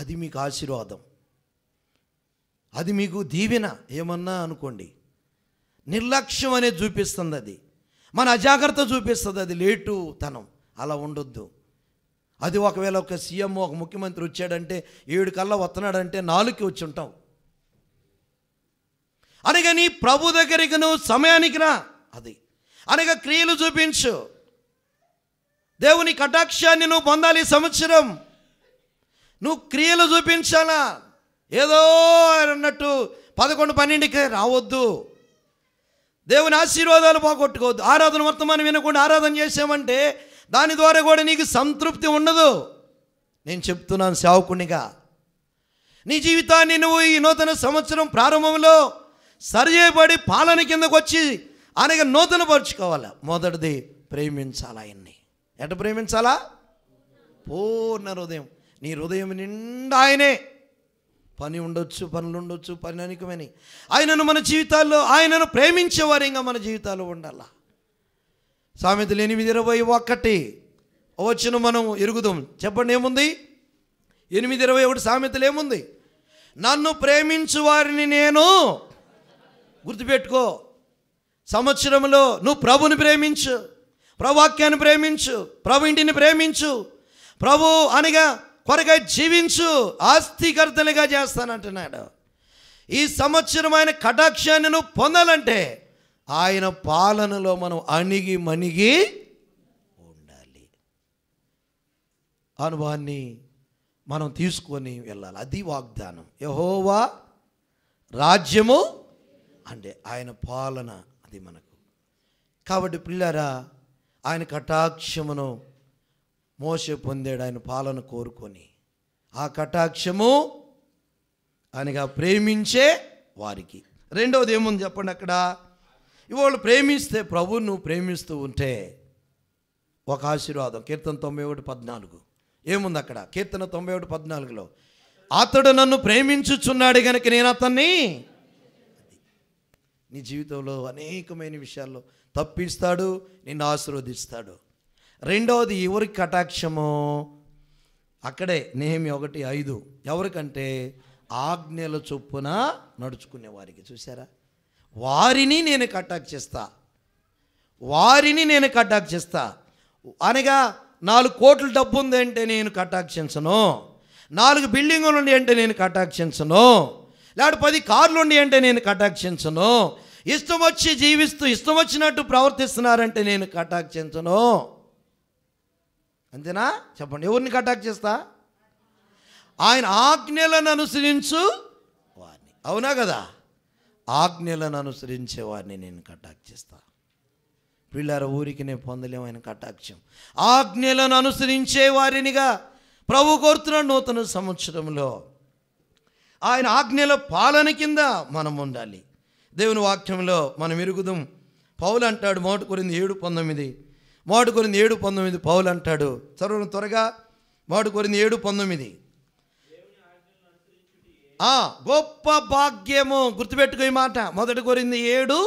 అది మీకు ఆశీర్వాదం అది మీకు దీవెన ఏమన్నా అనుకోండి నిర్లక్ష్యం అనేది చూపిస్తుంది అది మన అజాగ్రత్త చూపిస్తుంది అది లేటు తనం అలా ఉండొద్దు అది ఒకవేళ ఒక సీఎం ఒక ముఖ్యమంత్రి వచ్చాడంటే ఏడు కల్లా వస్తున్నాడంటే నాలుగుకి వచ్చి ఉంటాం అనగా నీ ప్రభు దగ్గరికి నువ్వు సమయానికి రా అది అనగా క్రియలు చూపించు దేవుని కటాక్షాన్ని నువ్వు పొందాలి సంవత్సరం నువ్వు క్రియలు చూపించాలా ఏదో అన్నట్టు పదకొండు పన్నెండుకి రావద్దు దేవుని ఆశీర్వాదాలు పోగొట్టుకోవద్దు ఆరాధన వర్తమానం వినకుండా ఆరాధన చేసామంటే దాని ద్వారా కూడా నీకు సంతృప్తి ఉండదు నేను చెప్తున్నాను సేవకునిగా నీ జీవితాన్ని నువ్వు ఈ నూతన సంవత్సరం ప్రారంభంలో సరిచేయబడి పాలన కిందకు వచ్చి నూతన పరుచుకోవాలి మొదటిది ప్రేమించాలి ఆయన్ని ఎట ప్రేమించాలా పూర్ణ హృదయం నీ హృదయం నిండా ఆయనే పని ఉండొచ్చు పనులు ఉండొచ్చు పని అనికమని ఆయనను మన జీవితాల్లో ఆయనను ప్రేమించేవారు ఇంకా మన జీవితాల్లో ఉండాల సామెతలు ఎనిమిది ఇరవై ఒకటి వచ్చిన మనం ఎరుగుదాం చెప్పండి ఏముంది ఎనిమిది ఇరవై ఒకటి సామెతలు ఏముంది నన్ను ప్రేమించు వారిని నేను గుర్తుపెట్టుకో సంవత్సరంలో నువ్వు ప్రభుని ప్రేమించు ప్రవాక్యాన్ని ప్రేమించు ప్రభు ఇంటిని ప్రేమించు ప్రభు అనగా కొరగా జీవించు ఆస్తికర్తలుగా చేస్తానంటున్నాడు ఈ సంవత్సరం ఆయన కటాక్షాన్ని నువ్వు పొందాలంటే ఆయన పాలనలో మనం అణిగి మణిగి ఉండాలి అనుభవాన్ని మనం తీసుకొని వెళ్ళాలి అది వాగ్దానం యహోవా రాజ్యము అంటే ఆయన పాలన అది మనకు కాబట్టి పిల్లరా ఆయన కటాక్షమును మోస పొందాడు ఆయన పాలన కోరుకొని ఆ కటాక్షము ఆయనగా ప్రేమించే వారికి రెండవది ఏముంది చెప్పండి అక్కడ ఇవాళ ప్రేమిస్తే ప్రభు నువ్వు ప్రేమిస్తూ ఉంటే ఒక ఆశీర్వాదం కీర్తన తొంభై ఒకటి పద్నాలుగు ఏముంది అక్కడ కీర్తన తొంభై ఒకటి పద్నాలుగులో అతడు నన్ను ప్రేమించుచున్నాడు కనుక నేను అతన్ని నీ జీవితంలో అనేకమైన విషయాల్లో తప్పిస్తాడు నిన్ను ఆశీర్వదిస్తాడు రెండవది ఎవరికి కటాక్షము అక్కడే నేమి ఒకటి ఐదు ఎవరికంటే ఆజ్ఞల చొప్పున నడుచుకునే వారికి చూసారా వారిని నేను చేస్తా వారిని నేను చేస్తా అనగా నాలుగు కోట్ల డబ్బు ఉంది అంటే నేను కటాక్షించను నాలుగు బిల్డింగులు ఉంది అంటే నేను కటాక్షించను లేకపోతే పది కార్లు ఉండి అంటే నేను కటాక్షించను ఇష్టం వచ్చి జీవిస్తూ ఇష్టం వచ్చినట్టు ప్రవర్తిస్తున్నారంటే నేను కటాక్షించను అంతేనా చెప్పండి ఎవరిని కటాక్షిస్తా ఆయన ఆజ్ఞలను అనుసరించు వారిని అవునా కదా ఆజ్ఞలను అనుసరించే వారిని నేను కటాక్షిస్తా పిల్లల ఊరికి నేను పొందలేము ఆయన కటాక్షం ఆజ్ఞలను అనుసరించే వారినిగా ప్రభు కోరుతున్నాడు నూతన సంవత్సరంలో ఆయన ఆజ్ఞల పాలన కింద మనం ఉండాలి దేవుని వాక్యంలో మనం ఎరుగుదాం పౌలు అంటాడు మోటు కొరింది ఏడు పంతొమ్మిది మోటు కొరింది ఏడు పంతొమ్మిది పౌలు అంటాడు చదువును త్వరగా మోటు కొరింది ఏడు పంతొమ్మిది గొప్ప భాగ్యము గుర్తుపెట్టుకో ఈ మాట మొదటి కొరింది ఏడు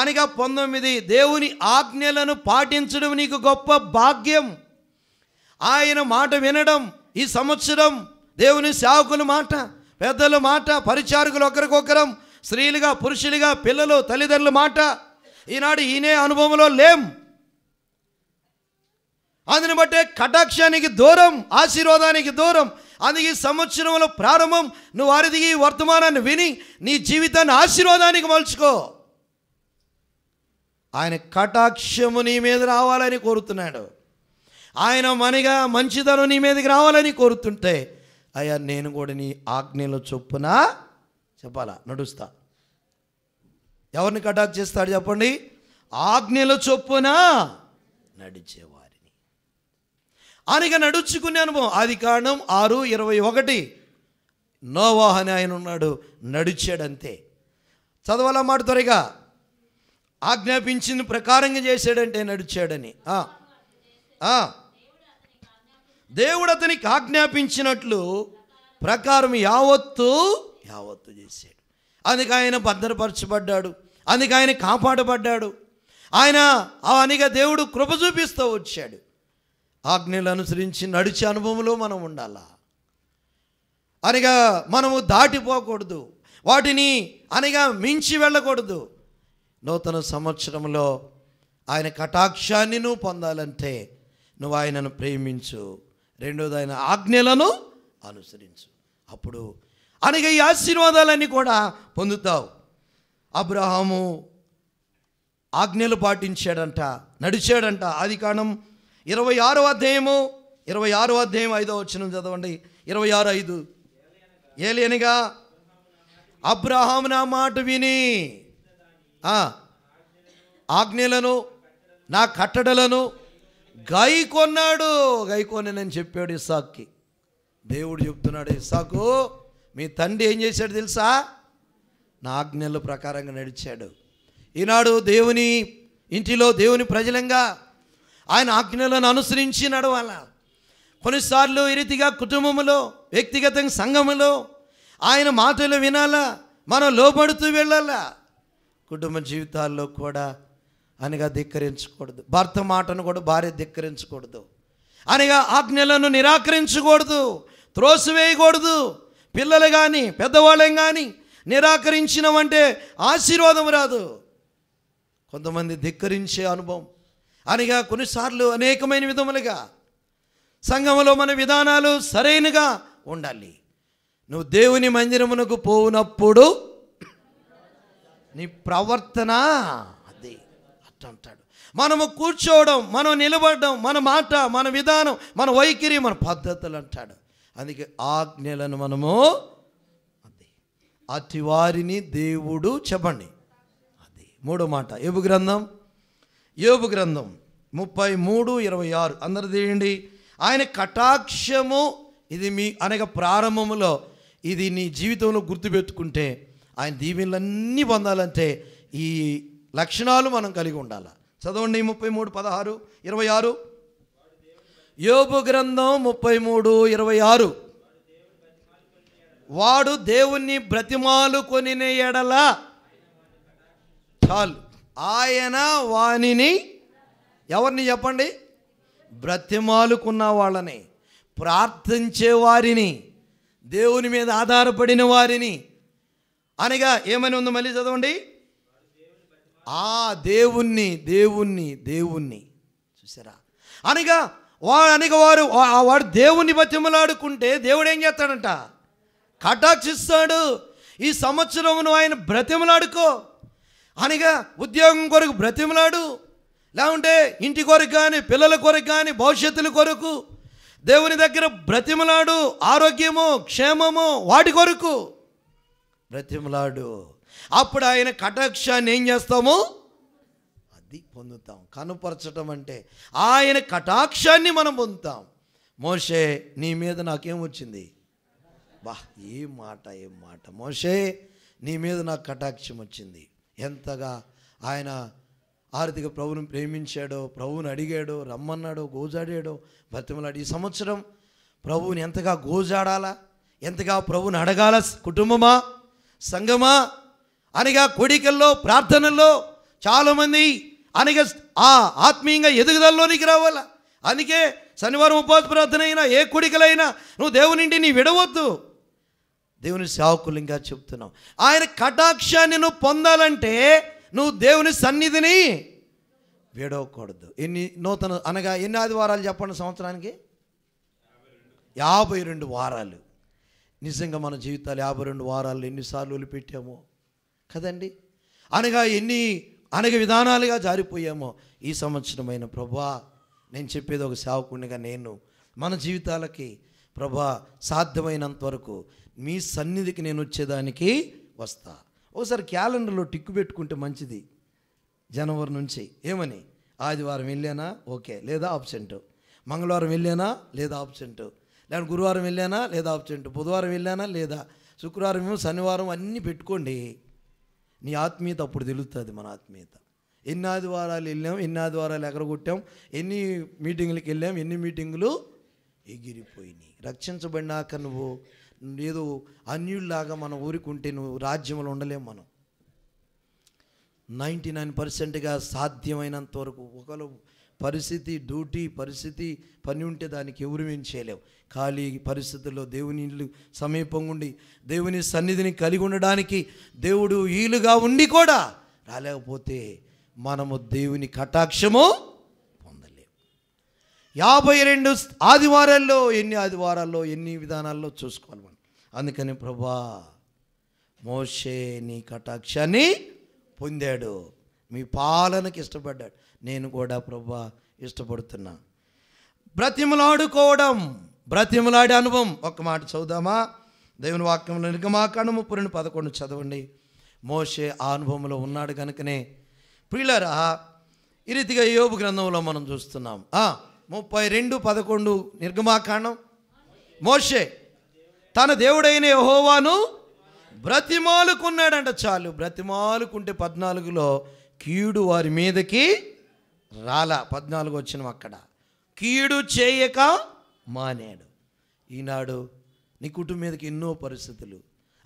అనగా పంతొమ్మిది దేవుని ఆజ్ఞలను పాటించడం నీకు గొప్ప భాగ్యం ఆయన మాట వినడం ఈ సంవత్సరం దేవుని సేవకుల మాట పెద్దల మాట పరిచారకులు ఒకరికొకరం స్త్రీలుగా పురుషులుగా పిల్లలు తల్లిదండ్రుల మాట ఈనాడు ఈయనే అనుభవంలో లేం అందుని బట్టే కటాక్షానికి దూరం ఆశీర్వాదానికి దూరం అందుకే సంవత్సరంలో ప్రారంభం నువ్వు వారిది ఈ వర్తమానాన్ని విని నీ జీవితాన్ని ఆశీర్వాదానికి మలుచుకో ఆయన కటాక్షము నీ మీద రావాలని కోరుతున్నాడు ఆయన మనిగా మంచితనం నీ మీదకి రావాలని కోరుతుంటే అయ్యా నేను కూడా నీ ఆజ్ఞలో చొప్పున చెప్పాలా నడుస్తా ఎవరిని కటాక్ చేస్తాడు చెప్పండి ఆజ్ఞల చొప్పున నడిచేవారిని ఆయనగా నడుచుకునే అనుభవం ఆది కారణం ఆరు ఇరవై ఒకటి నోవాహని ఆయన ఉన్నాడు నడిచాడంతే చదవాల మాట త్వరగా ఆజ్ఞాపించిన ప్రకారంగా చేశాడంటే నడిచాడని దేవుడు అతనికి ఆజ్ఞాపించినట్లు ప్రకారం యావత్తు యావత్తు చేశాడు అందుకే ఆయన భద్రపరచబడ్డాడు అందుకే ఆయన కాపాడబడ్డాడు ఆయన అవనిగా దేవుడు కృప చూపిస్తూ వచ్చాడు ఆజ్ఞలు అనుసరించి నడిచే అనుభవంలో మనం ఉండాలా అనగా మనము దాటిపోకూడదు వాటిని అనగా మించి వెళ్ళకూడదు నూతన సంవత్సరంలో ఆయన కటాక్షాన్ని నువ్వు పొందాలంటే నువ్వు ఆయనను ప్రేమించు రెండోది ఆయన ఆజ్ఞలను అనుసరించు అప్పుడు అనగా ఈ ఆశీర్వాదాలన్నీ కూడా పొందుతావు అబ్రహాము ఆజ్ఞలు పాటించాడంట నడిచాడంట ఆది కాణం ఇరవై ఆరో అధ్యాయము ఇరవై ఆరో అధ్యాయం ఐదో వచ్చిన చదవండి ఇరవై ఆరు ఐదు ఏలేనిగా అబ్రహాము నా మాట విని ఆజ్ఞలను నా కట్టడలను గై కొన్నాడు గై కొన్నానని చెప్పాడు ఇసాక్కి దేవుడు చెప్తున్నాడు ఇసాకు మీ తండ్రి ఏం చేశాడు తెలుసా నా ఆజ్ఞల ప్రకారంగా నడిచాడు ఈనాడు దేవుని ఇంటిలో దేవుని ప్రజలంగా ఆయన ఆజ్ఞలను అనుసరించి నడవాల కొన్నిసార్లు ఈ రీతిగా కుటుంబంలో వ్యక్తిగతంగా సంఘములో ఆయన మాటలు వినాలా మనం లోపడుతూ వెళ్ళాలా కుటుంబ జీవితాల్లో కూడా అనగా ధిక్కరించకూడదు భర్త మాటను కూడా భార్య ధిక్కరించకూడదు అనగా ఆజ్ఞలను నిరాకరించకూడదు త్రోసివేయకూడదు పిల్లలు కానీ పెద్దవాళ్ళం కానీ నిరాకరించినవంటే ఆశీర్వాదం రాదు కొంతమంది ధిక్కరించే అనుభవం అనగా కొన్నిసార్లు అనేకమైన విధములుగా సంఘంలో మన విధానాలు సరైనగా ఉండాలి నువ్వు దేవుని మందిరమునకు పోవునప్పుడు నీ ప్రవర్తన అంటాడు మనము కూర్చోవడం మనం నిలబడడం మన మాట మన విధానం మన వైఖరి మన పద్ధతులు అంటాడు అందుకే ఆజ్ఞలను మనము అది అతి వారిని దేవుడు చెప్పండి అది మూడో మాట ఏబు గ్రంథం ఏబు గ్రంథం ముప్పై మూడు ఇరవై ఆరు అందరు తీయండి ఆయన కటాక్షము ఇది మీ అనేక ప్రారంభములో ఇది నీ జీవితంలో గుర్తుపెట్టుకుంటే ఆయన దీవెనలన్నీ పొందాలంటే ఈ లక్షణాలు మనం కలిగి ఉండాలి చదవండి ముప్పై మూడు పదహారు ఇరవై ఆరు యోపు గ్రంథం ముప్పై మూడు ఇరవై ఆరు వాడు దేవుణ్ణి బ్రతిమాలు కొని ఎడల చాలు ఆయన వాణిని ఎవరిని చెప్పండి బ్రతిమాలుకున్న వాళ్ళని ప్రార్థించే వారిని దేవుని మీద ఆధారపడిన వారిని అనగా ఏమని ఉంది మళ్ళీ చదవండి ఆ దేవుణ్ణి దేవుణ్ణి దేవుణ్ణి చూసారా అనగా వా అనగ వారు వాడు దేవుణ్ణి బతిమలాడుకుంటే దేవుడు ఏం చేస్తాడంట కటాక్షిస్తాడు ఈ సంవత్సరమును ఆయన బ్రతిమలాడుకో అనగా ఉద్యోగం కొరకు బ్రతిమలాడు లేకుంటే ఇంటి కొరకు కానీ పిల్లల కొరకు కానీ భవిష్యత్తుల కొరకు దేవుని దగ్గర బ్రతిమలాడు ఆరోగ్యము క్షేమము వాటి కొరకు బ్రతిమలాడు అప్పుడు ఆయన కటాక్షాన్ని ఏం చేస్తాము అది పొందుతాం కనుపరచటం అంటే ఆయన కటాక్షాన్ని మనం పొందుతాం మోషే నీ మీద నాకేం వచ్చింది బా ఏ మాట ఏం మాట మోషే నీ మీద నాకు కటాక్షం వచ్చింది ఎంతగా ఆయన ఆర్థిక ప్రభువుని ప్రేమించాడో ప్రభువుని అడిగాడో రమ్మన్నాడో గోజాడాడో బ్రతిమలాడు ఈ సంవత్సరం ప్రభువుని ఎంతగా గోజాడాలా ఎంతగా ప్రభువుని అడగాల కుటుంబమా సంగమా అనగా కోడికల్లో ప్రార్థనల్లో చాలామంది అనగా ఆ ఆత్మీయంగా ఎదుగుదలలోనికి రావాలా అందుకే శనివారం ఉపవాస ప్రార్థన అయినా ఏ కోడికలైనా నువ్వు దేవునింటి నీ విడవద్దు దేవుని సేవకులంగా చెప్తున్నావు ఆయన కటాక్షాన్ని నువ్వు పొందాలంటే నువ్వు దేవుని సన్నిధిని విడవకూడదు ఎన్ని నూతన అనగా ఎన్ని ఆదివారాలు చెప్పండి సంవత్సరానికి యాభై రెండు వారాలు నిజంగా మన జీవితాలు యాభై రెండు వారాలు ఎన్నిసార్లు వదిలిపెట్టామో కదండి అనగా ఎన్ని అనగ విధానాలుగా జారిపోయామో ఈ సంవత్సరమైన ప్రభా నేను చెప్పేది ఒక సేవకునిగా నేను మన జీవితాలకి ప్రభా సాధ్యమైనంత వరకు మీ సన్నిధికి నేను వచ్చేదానికి వస్తా ఒకసారి క్యాలెండర్లో టిక్కు పెట్టుకుంటే మంచిది జనవరి నుంచి ఏమని ఆదివారం వెళ్ళానా ఓకే లేదా ఆబ్సెంట్ మంగళవారం వెళ్ళానా లేదా ఆబ్సెంట్ లేదంటే గురువారం వెళ్ళానా లేదా ఆబ్సెంట్ బుధవారం వెళ్ళానా లేదా శుక్రవారం ఏమో శనివారం అన్నీ పెట్టుకోండి నీ ఆత్మీయత అప్పుడు తెలుస్తుంది మన ఆత్మీయత ఎన్ని ఆదివారాలు వెళ్ళాం ఎన్ని ఆదివారాలు ఎగరగొట్టాం ఎన్ని మీటింగులకు వెళ్ళాం ఎన్ని మీటింగులు ఎగిరిపోయినాయి రక్షించబడినాక నువ్వు ఏదో అన్యుల్లాగా మనం ఊరుకుంటే నువ్వు రాజ్యంలో ఉండలేం మనం నైంటీ నైన్ పర్సెంట్గా సాధ్యమైనంత వరకు ఒకరు పరిస్థితి డ్యూటీ పరిస్థితి పని ఉంటే దానికి ఎవరు ఏం చేయలేవు ఖాళీ పరిస్థితుల్లో దేవుని ఇల్లు సమీపంగా ఉండి దేవుని సన్నిధిని కలిగి ఉండడానికి దేవుడు ఈలుగా ఉండి కూడా రాలేకపోతే మనము దేవుని కటాక్షము పొందలేము యాభై రెండు ఆదివారాల్లో ఎన్ని ఆదివారాల్లో ఎన్ని విధానాల్లో చూసుకోవాలి మనం అందుకని ప్రభా మోషే నీ కటాక్షాన్ని పొందాడు మీ పాలనకి ఇష్టపడ్డాడు నేను కూడా ప్రభా ఇష్టపడుతున్నా బ్రతిమలాడుకోవడం బ్రతిమలాడే అనుభవం ఒక మాట చదుదామా దేవుని వాక్యంలో నిర్గమాకాండ ముప్పురిని పదకొండు చదవండి మోషే ఆ అనుభవంలో ఉన్నాడు కనుకనే పిల్లరా ఈ రీతిగా యోగు గ్రంథంలో మనం చూస్తున్నాం ముప్పై రెండు పదకొండు నిర్గమాకాండం మోషే తన దేవుడైన యహోవాను బ్రతిమాలుకున్నాడంట చాలు బ్రతిమాలుకుంటే పద్నాలుగులో కీడు వారి మీదకి రాల పద్నాలుగు వచ్చిన అక్కడ కీడు చేయక మానేడు ఈనాడు నీ కుటుంబం మీదకి ఎన్నో పరిస్థితులు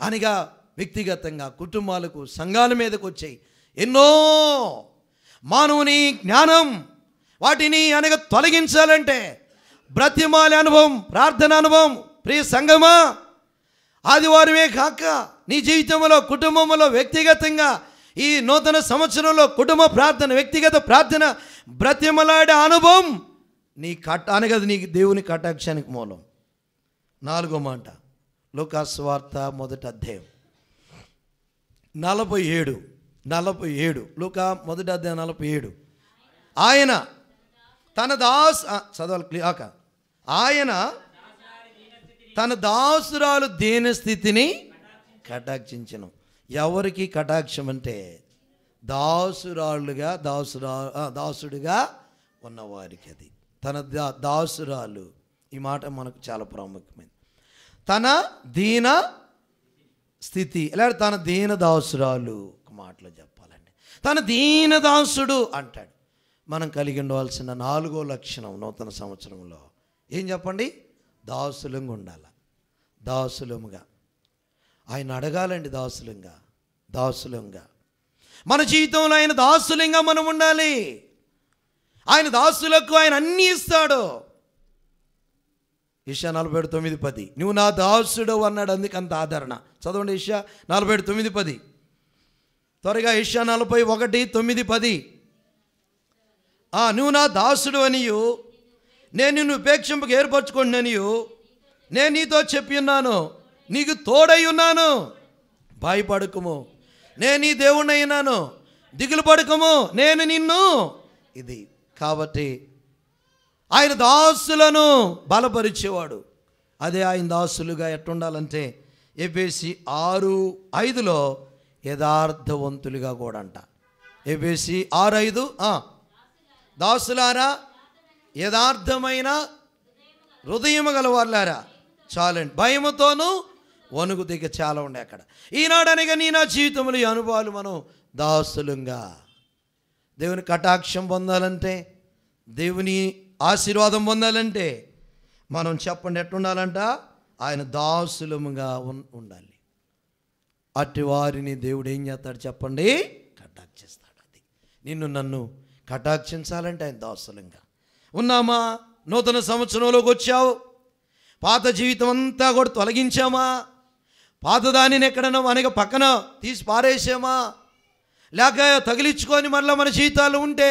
అనగా వ్యక్తిగతంగా కుటుంబాలకు సంఘాల మీదకు వచ్చాయి ఎన్నో మానవుని జ్ఞానం వాటిని అనగా తొలగించాలంటే బ్రతిమాల అనుభవం ప్రార్థన అనుభవం ప్రియ సంగమా ఆదివారమే కాక నీ జీవితంలో కుటుంబంలో వ్యక్తిగతంగా ఈ నూతన సంవత్సరంలో కుటుంబ ప్రార్థన వ్యక్తిగత ప్రార్థన బ్రతిమలాడే అనుభవం నీ కట్ట అనగదు నీ దేవుని కటాక్షానికి మూలం నాలుగో మాట లోకాస్వార్త మొదటి అధ్యాయం నలభై ఏడు నలభై ఏడు లోకా మొదటి అధ్యాయం నలభై ఏడు ఆయన తన దాస్ చదవాలి క్లియాక ఆయన తన దాసురాలు దీని స్థితిని కటాక్షించను ఎవరికి కటాక్షం అంటే దాసురాళ్ళుగా దాసురా దాసుడిగా ఉన్నవారికి అది తన దా దాసురాలు ఈ మాట మనకు చాలా ప్రాముఖ్యమైనది తన దీన స్థితి లేదా తన దీన దాసురాలు ఒక మాటలో చెప్పాలండి తన దీన దాసుడు అంటాడు మనం కలిగి ఉండవలసిన నాలుగో లక్షణం నూతన సంవత్సరంలో ఏం చెప్పండి దాసులంగా ఉండాలి దాసులముగా ఆయన అడగాలండి దాసులంగా దాసులంగా మన జీవితంలో ఆయన దాసులంగా మనం ఉండాలి ఆయన దాసులకు ఆయన అన్నీ ఇస్తాడు ఇషా నలభై ఏడు తొమ్మిది పది నువ్వు నా దాసుడు అన్నాడు అందుకు అంత ఆదరణ చదవండి ఇషా నలభై ఏడు తొమ్మిది పది త్వరగా ఇషా నలభై ఒకటి తొమ్మిది పది నువ్వు నా దాసుడు అనియు నేను నిన్ను ఉపేక్షింపకు ఏర్పరచుకుంటున్నానియు నేను నీతో చెప్పి ఉన్నాను నీకు తోడై ఉన్నాను భయపడకుము నేను ఈ దేవుణ్ణయినాను దిగులు పడకము నేను నిన్ను ఇది కాబట్టి ఆయన దాసులను బలపరిచేవాడు అదే ఆయన దాసులుగా ఎట్టుండాలంటే ఎబేసి ఆరు ఐదులో యథార్థవంతులుగా కూడా అంట ఎబేసి ఆరు ఐదు దాసులారా యథార్థమైన హృదయము గలవారులారా చాలండి భయముతోనూ వణుకు దిగ చాలా ఉండే అక్కడ ఈనాడనగా నీ నా జీవితంలో ఈ అనుభవాలు మనం దాసులంగా దేవుని కటాక్షం పొందాలంటే దేవుని ఆశీర్వాదం పొందాలంటే మనం చెప్పండి ఎట్టుండాలంట ఆయన దాసులముగా ఉండాలి అట్టి వారిని దేవుడు ఏం చేస్తాడు చెప్పండి కటాక్షిస్తాడు అది నిన్ను నన్ను కటాక్షించాలంటే ఆయన దాసులంగా ఉన్నామా నూతన సంవత్సరంలోకి వచ్చావు పాత జీవితం అంతా కూడా తొలగించామా పాతదానిని ఎక్కడన్నా మనకి పక్కన తీసి పారేసామా లేక తగిలించుకొని మరలా మన జీవితాలు ఉంటే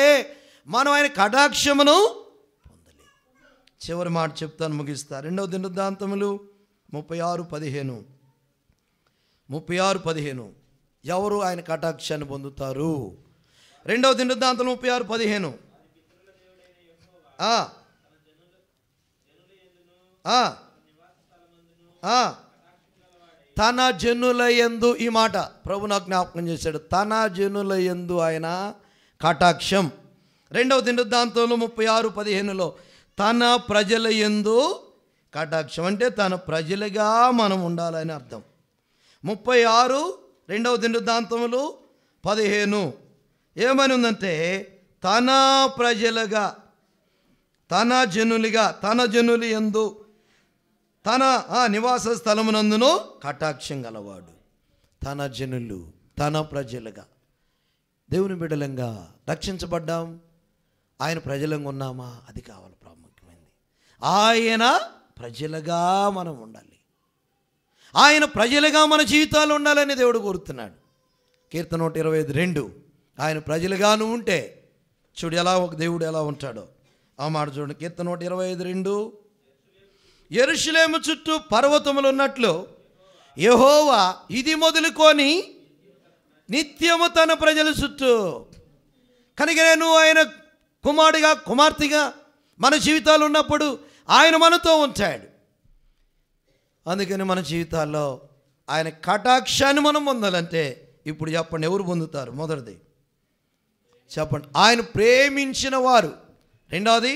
మనం ఆయన కటాక్షమును పొందలేదు చివరి మాట చెప్తాను ముగిస్తా రెండవ దాంతములు ముప్పై ఆరు పదిహేను ముప్పై ఆరు పదిహేను ఎవరు ఆయన కటాక్షాన్ని పొందుతారు రెండవ దినదాంతం ముప్పై ఆరు పదిహేను ఆ ఆ తన జనుల ఎందు ఈ మాట ప్రభు నాకు జ్ఞాపకం చేశాడు తన జనుల ఎందు ఆయన కటాక్షం రెండవ దినదాంతంలో ముప్పై ఆరు పదిహేనులో తన ప్రజల ఎందు కటాక్షం అంటే తన ప్రజలుగా మనం ఉండాలని అర్థం ముప్పై ఆరు రెండవ దినదాంతములు పదిహేను ఏమని ఉందంటే తన ప్రజలుగా తన జనులుగా తన జనులు ఎందు తన ఆ నివాస స్థలమునందును కటాక్షం గలవాడు తన జనులు తన ప్రజలుగా దేవుని బిడలంగా రక్షించబడ్డాం ఆయన ప్రజలంగా ఉన్నామా అది కావాలి ప్రాముఖ్యమైనది ఆయన ప్రజలుగా మనం ఉండాలి ఆయన ప్రజలుగా మన జీవితాలు ఉండాలని దేవుడు కోరుతున్నాడు కీర్తన నూట ఇరవై ఐదు రెండు ఆయన ప్రజలుగాను ఉంటే చూడు ఎలా ఒక దేవుడు ఎలా ఉంటాడో ఆ మాట చూడండి కీర్తన నూట ఇరవై ఐదు రెండు ఎరుషులేము చుట్టూ పర్వతములు ఉన్నట్లు యహోవా ఇది మొదలుకొని నిత్యము తన ప్రజల చుట్టూ కనుక నేను ఆయన కుమారుడిగా కుమార్తెగా మన జీవితాలు ఉన్నప్పుడు ఆయన మనతో ఉంటాడు అందుకని మన జీవితాల్లో ఆయన కటాక్షాన్ని మనం పొందాలంటే ఇప్పుడు చెప్పండి ఎవరు పొందుతారు మొదటిది చెప్పండి ఆయన ప్రేమించిన వారు రెండవది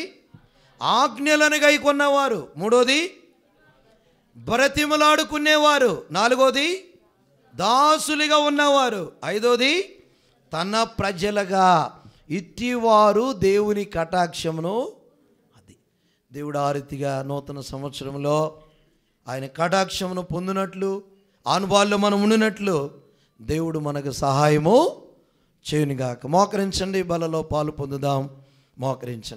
ఆజ్ఞలను గైకొన్నవారు మూడోది బ్రతిమలాడుకునేవారు నాలుగోది దాసులుగా ఉన్నవారు ఐదోది తన ప్రజలుగా ఇట్టివారు దేవుని కటాక్షమును అది దేవుడు ఆరితిగా నూతన సంవత్సరంలో ఆయన కటాక్షమును పొందినట్లు అనుభవాల్లో మనం ఉండినట్లు దేవుడు మనకు సహాయము చేయునిగాక మోకరించండి బలలో పాలు పొందుదాం మోకరించండి